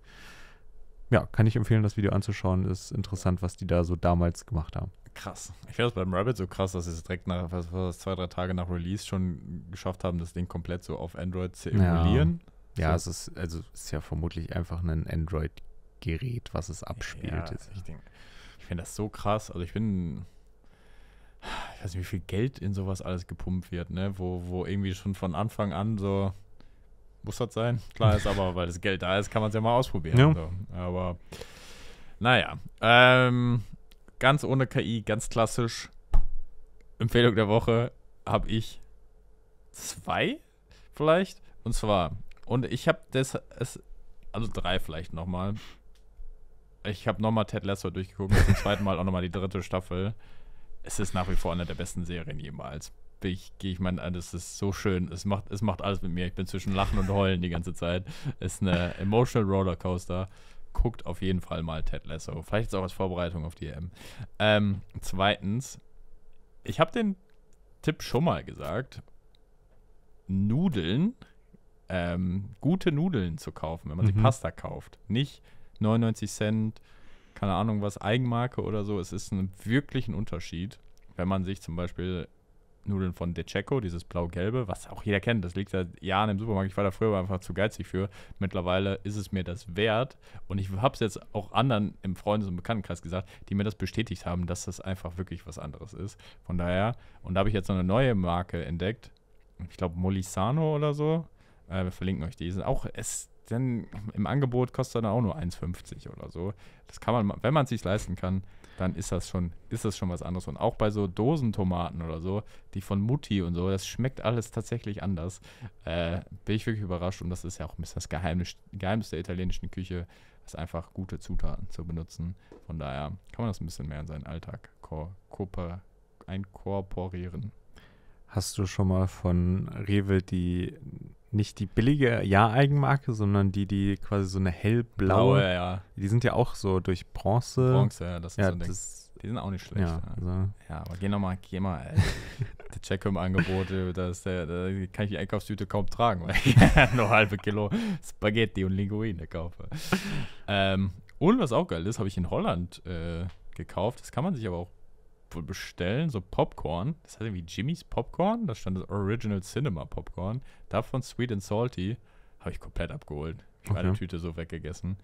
ja, kann ich empfehlen, das Video anzuschauen. Ist interessant, was die da so damals gemacht haben krass. Ich finde das beim Rabbit so krass, dass sie es direkt nach, was, zwei, drei Tage nach Release schon geschafft haben, das Ding komplett so auf Android zu emulieren. Ja, ja es ist, also ist ja vermutlich einfach ein Android-Gerät, was es abspielt. Ja, ich, ich finde das so krass. Also ich bin, ich weiß nicht, wie viel Geld in sowas alles gepumpt wird, ne? Wo, wo irgendwie schon von Anfang an so, muss das sein? Klar ist aber, weil das Geld da ist, kann man es ja mal ausprobieren. Ja. So. Aber naja. Ähm, Ganz ohne KI, ganz klassisch. Empfehlung der Woche habe ich zwei vielleicht. Und zwar, und ich habe das, es, also drei vielleicht nochmal. Ich habe nochmal Ted Lasso durchgeguckt, zum zweiten Mal auch nochmal die dritte Staffel. Es ist nach wie vor eine der besten Serien jemals. Ich, ich meine, das ist so schön. Es macht, es macht alles mit mir. Ich bin zwischen Lachen und Heulen die ganze Zeit. Es ist eine Emotional Rollercoaster guckt auf jeden Fall mal Ted Lasso. Vielleicht ist auch als Vorbereitung auf die EM. Ähm, zweitens, ich habe den Tipp schon mal gesagt. Nudeln, ähm, gute Nudeln zu kaufen, wenn man mhm. die Pasta kauft. Nicht 99 Cent, keine Ahnung was, Eigenmarke oder so. Es ist ein wirklichen Unterschied, wenn man sich zum Beispiel Nudeln von DeCheco, dieses blau-gelbe, was auch jeder kennt. Das liegt seit Jahren im Supermarkt. Ich war da früher aber einfach zu geizig für. Mittlerweile ist es mir das wert. Und ich habe es jetzt auch anderen im Freundes- und Bekanntenkreis gesagt, die mir das bestätigt haben, dass das einfach wirklich was anderes ist. Von daher, und da habe ich jetzt noch eine neue Marke entdeckt. Ich glaube, Molisano oder so. Äh, wir verlinken euch die. auch, es, denn im Angebot kostet dann auch nur 1,50 oder so. Das kann man, wenn man es sich leisten kann, dann ist das schon, ist das schon was anderes. Und auch bei so Dosentomaten oder so, die von Mutti und so, das schmeckt alles tatsächlich anders. Äh, bin ich wirklich überrascht und das ist ja auch ein bisschen das Geheimnis, Geheimnis der italienischen Küche, ist einfach gute Zutaten zu benutzen. Von daher kann man das ein bisschen mehr in seinen Alltag einkorporieren. Hast du schon mal von Rewe die nicht die billige Ja-Eigenmarke, sondern die, die quasi so eine hellblaue. Blaue, ja. Die sind ja auch so durch Bronze. Bronze, ja, das ist ja, so ein Ding. die sind auch nicht schlecht. Ja, ja. Also. ja aber geh nochmal, geh mal, ey. die Checkum-Angebote, da kann ich die Einkaufstüte kaum tragen, weil ich nur halbe Kilo Spaghetti und Linguine kaufe. Ähm, und was auch geil ist, habe ich in Holland äh, gekauft. Das kann man sich aber auch bestellen, so Popcorn. Das heißt irgendwie Jimmy's Popcorn. Da stand das Original Cinema Popcorn. Davon Sweet and Salty habe ich komplett abgeholt. Ich okay. eine Tüte so weggegessen.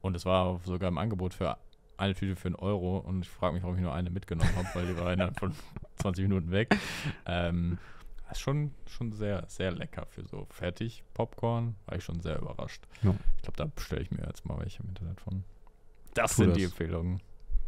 Und es war sogar im Angebot für eine Tüte für einen Euro. Und ich frage mich, warum ich nur eine mitgenommen habe, weil die war innerhalb von 20 Minuten weg. Ähm, das ist schon, schon sehr, sehr lecker für so fertig Popcorn. War ich schon sehr überrascht. Ja. Ich glaube, da bestelle ich mir jetzt mal welche im Internet von. Das tu sind das. die Empfehlungen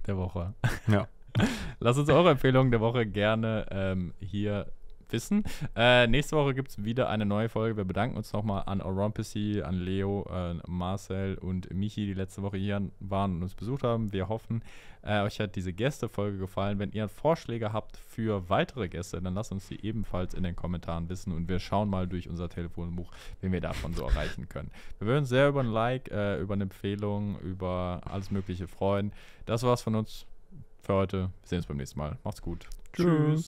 der Woche. Ja. Lasst uns eure Empfehlungen der Woche gerne ähm, hier wissen. Äh, nächste Woche gibt es wieder eine neue Folge. Wir bedanken uns nochmal an Orampisy, an Leo, äh, Marcel und Michi, die letzte Woche hier waren und uns besucht haben. Wir hoffen, äh, euch hat diese Gästefolge gefallen. Wenn ihr Vorschläge habt für weitere Gäste, dann lasst uns die ebenfalls in den Kommentaren wissen und wir schauen mal durch unser Telefonbuch, wen wir davon so erreichen können. Wir würden uns sehr über ein Like, äh, über eine Empfehlung, über alles Mögliche freuen. Das war's von uns für heute. Wir sehen uns beim nächsten Mal. Macht's gut. Tschüss. Tschüss.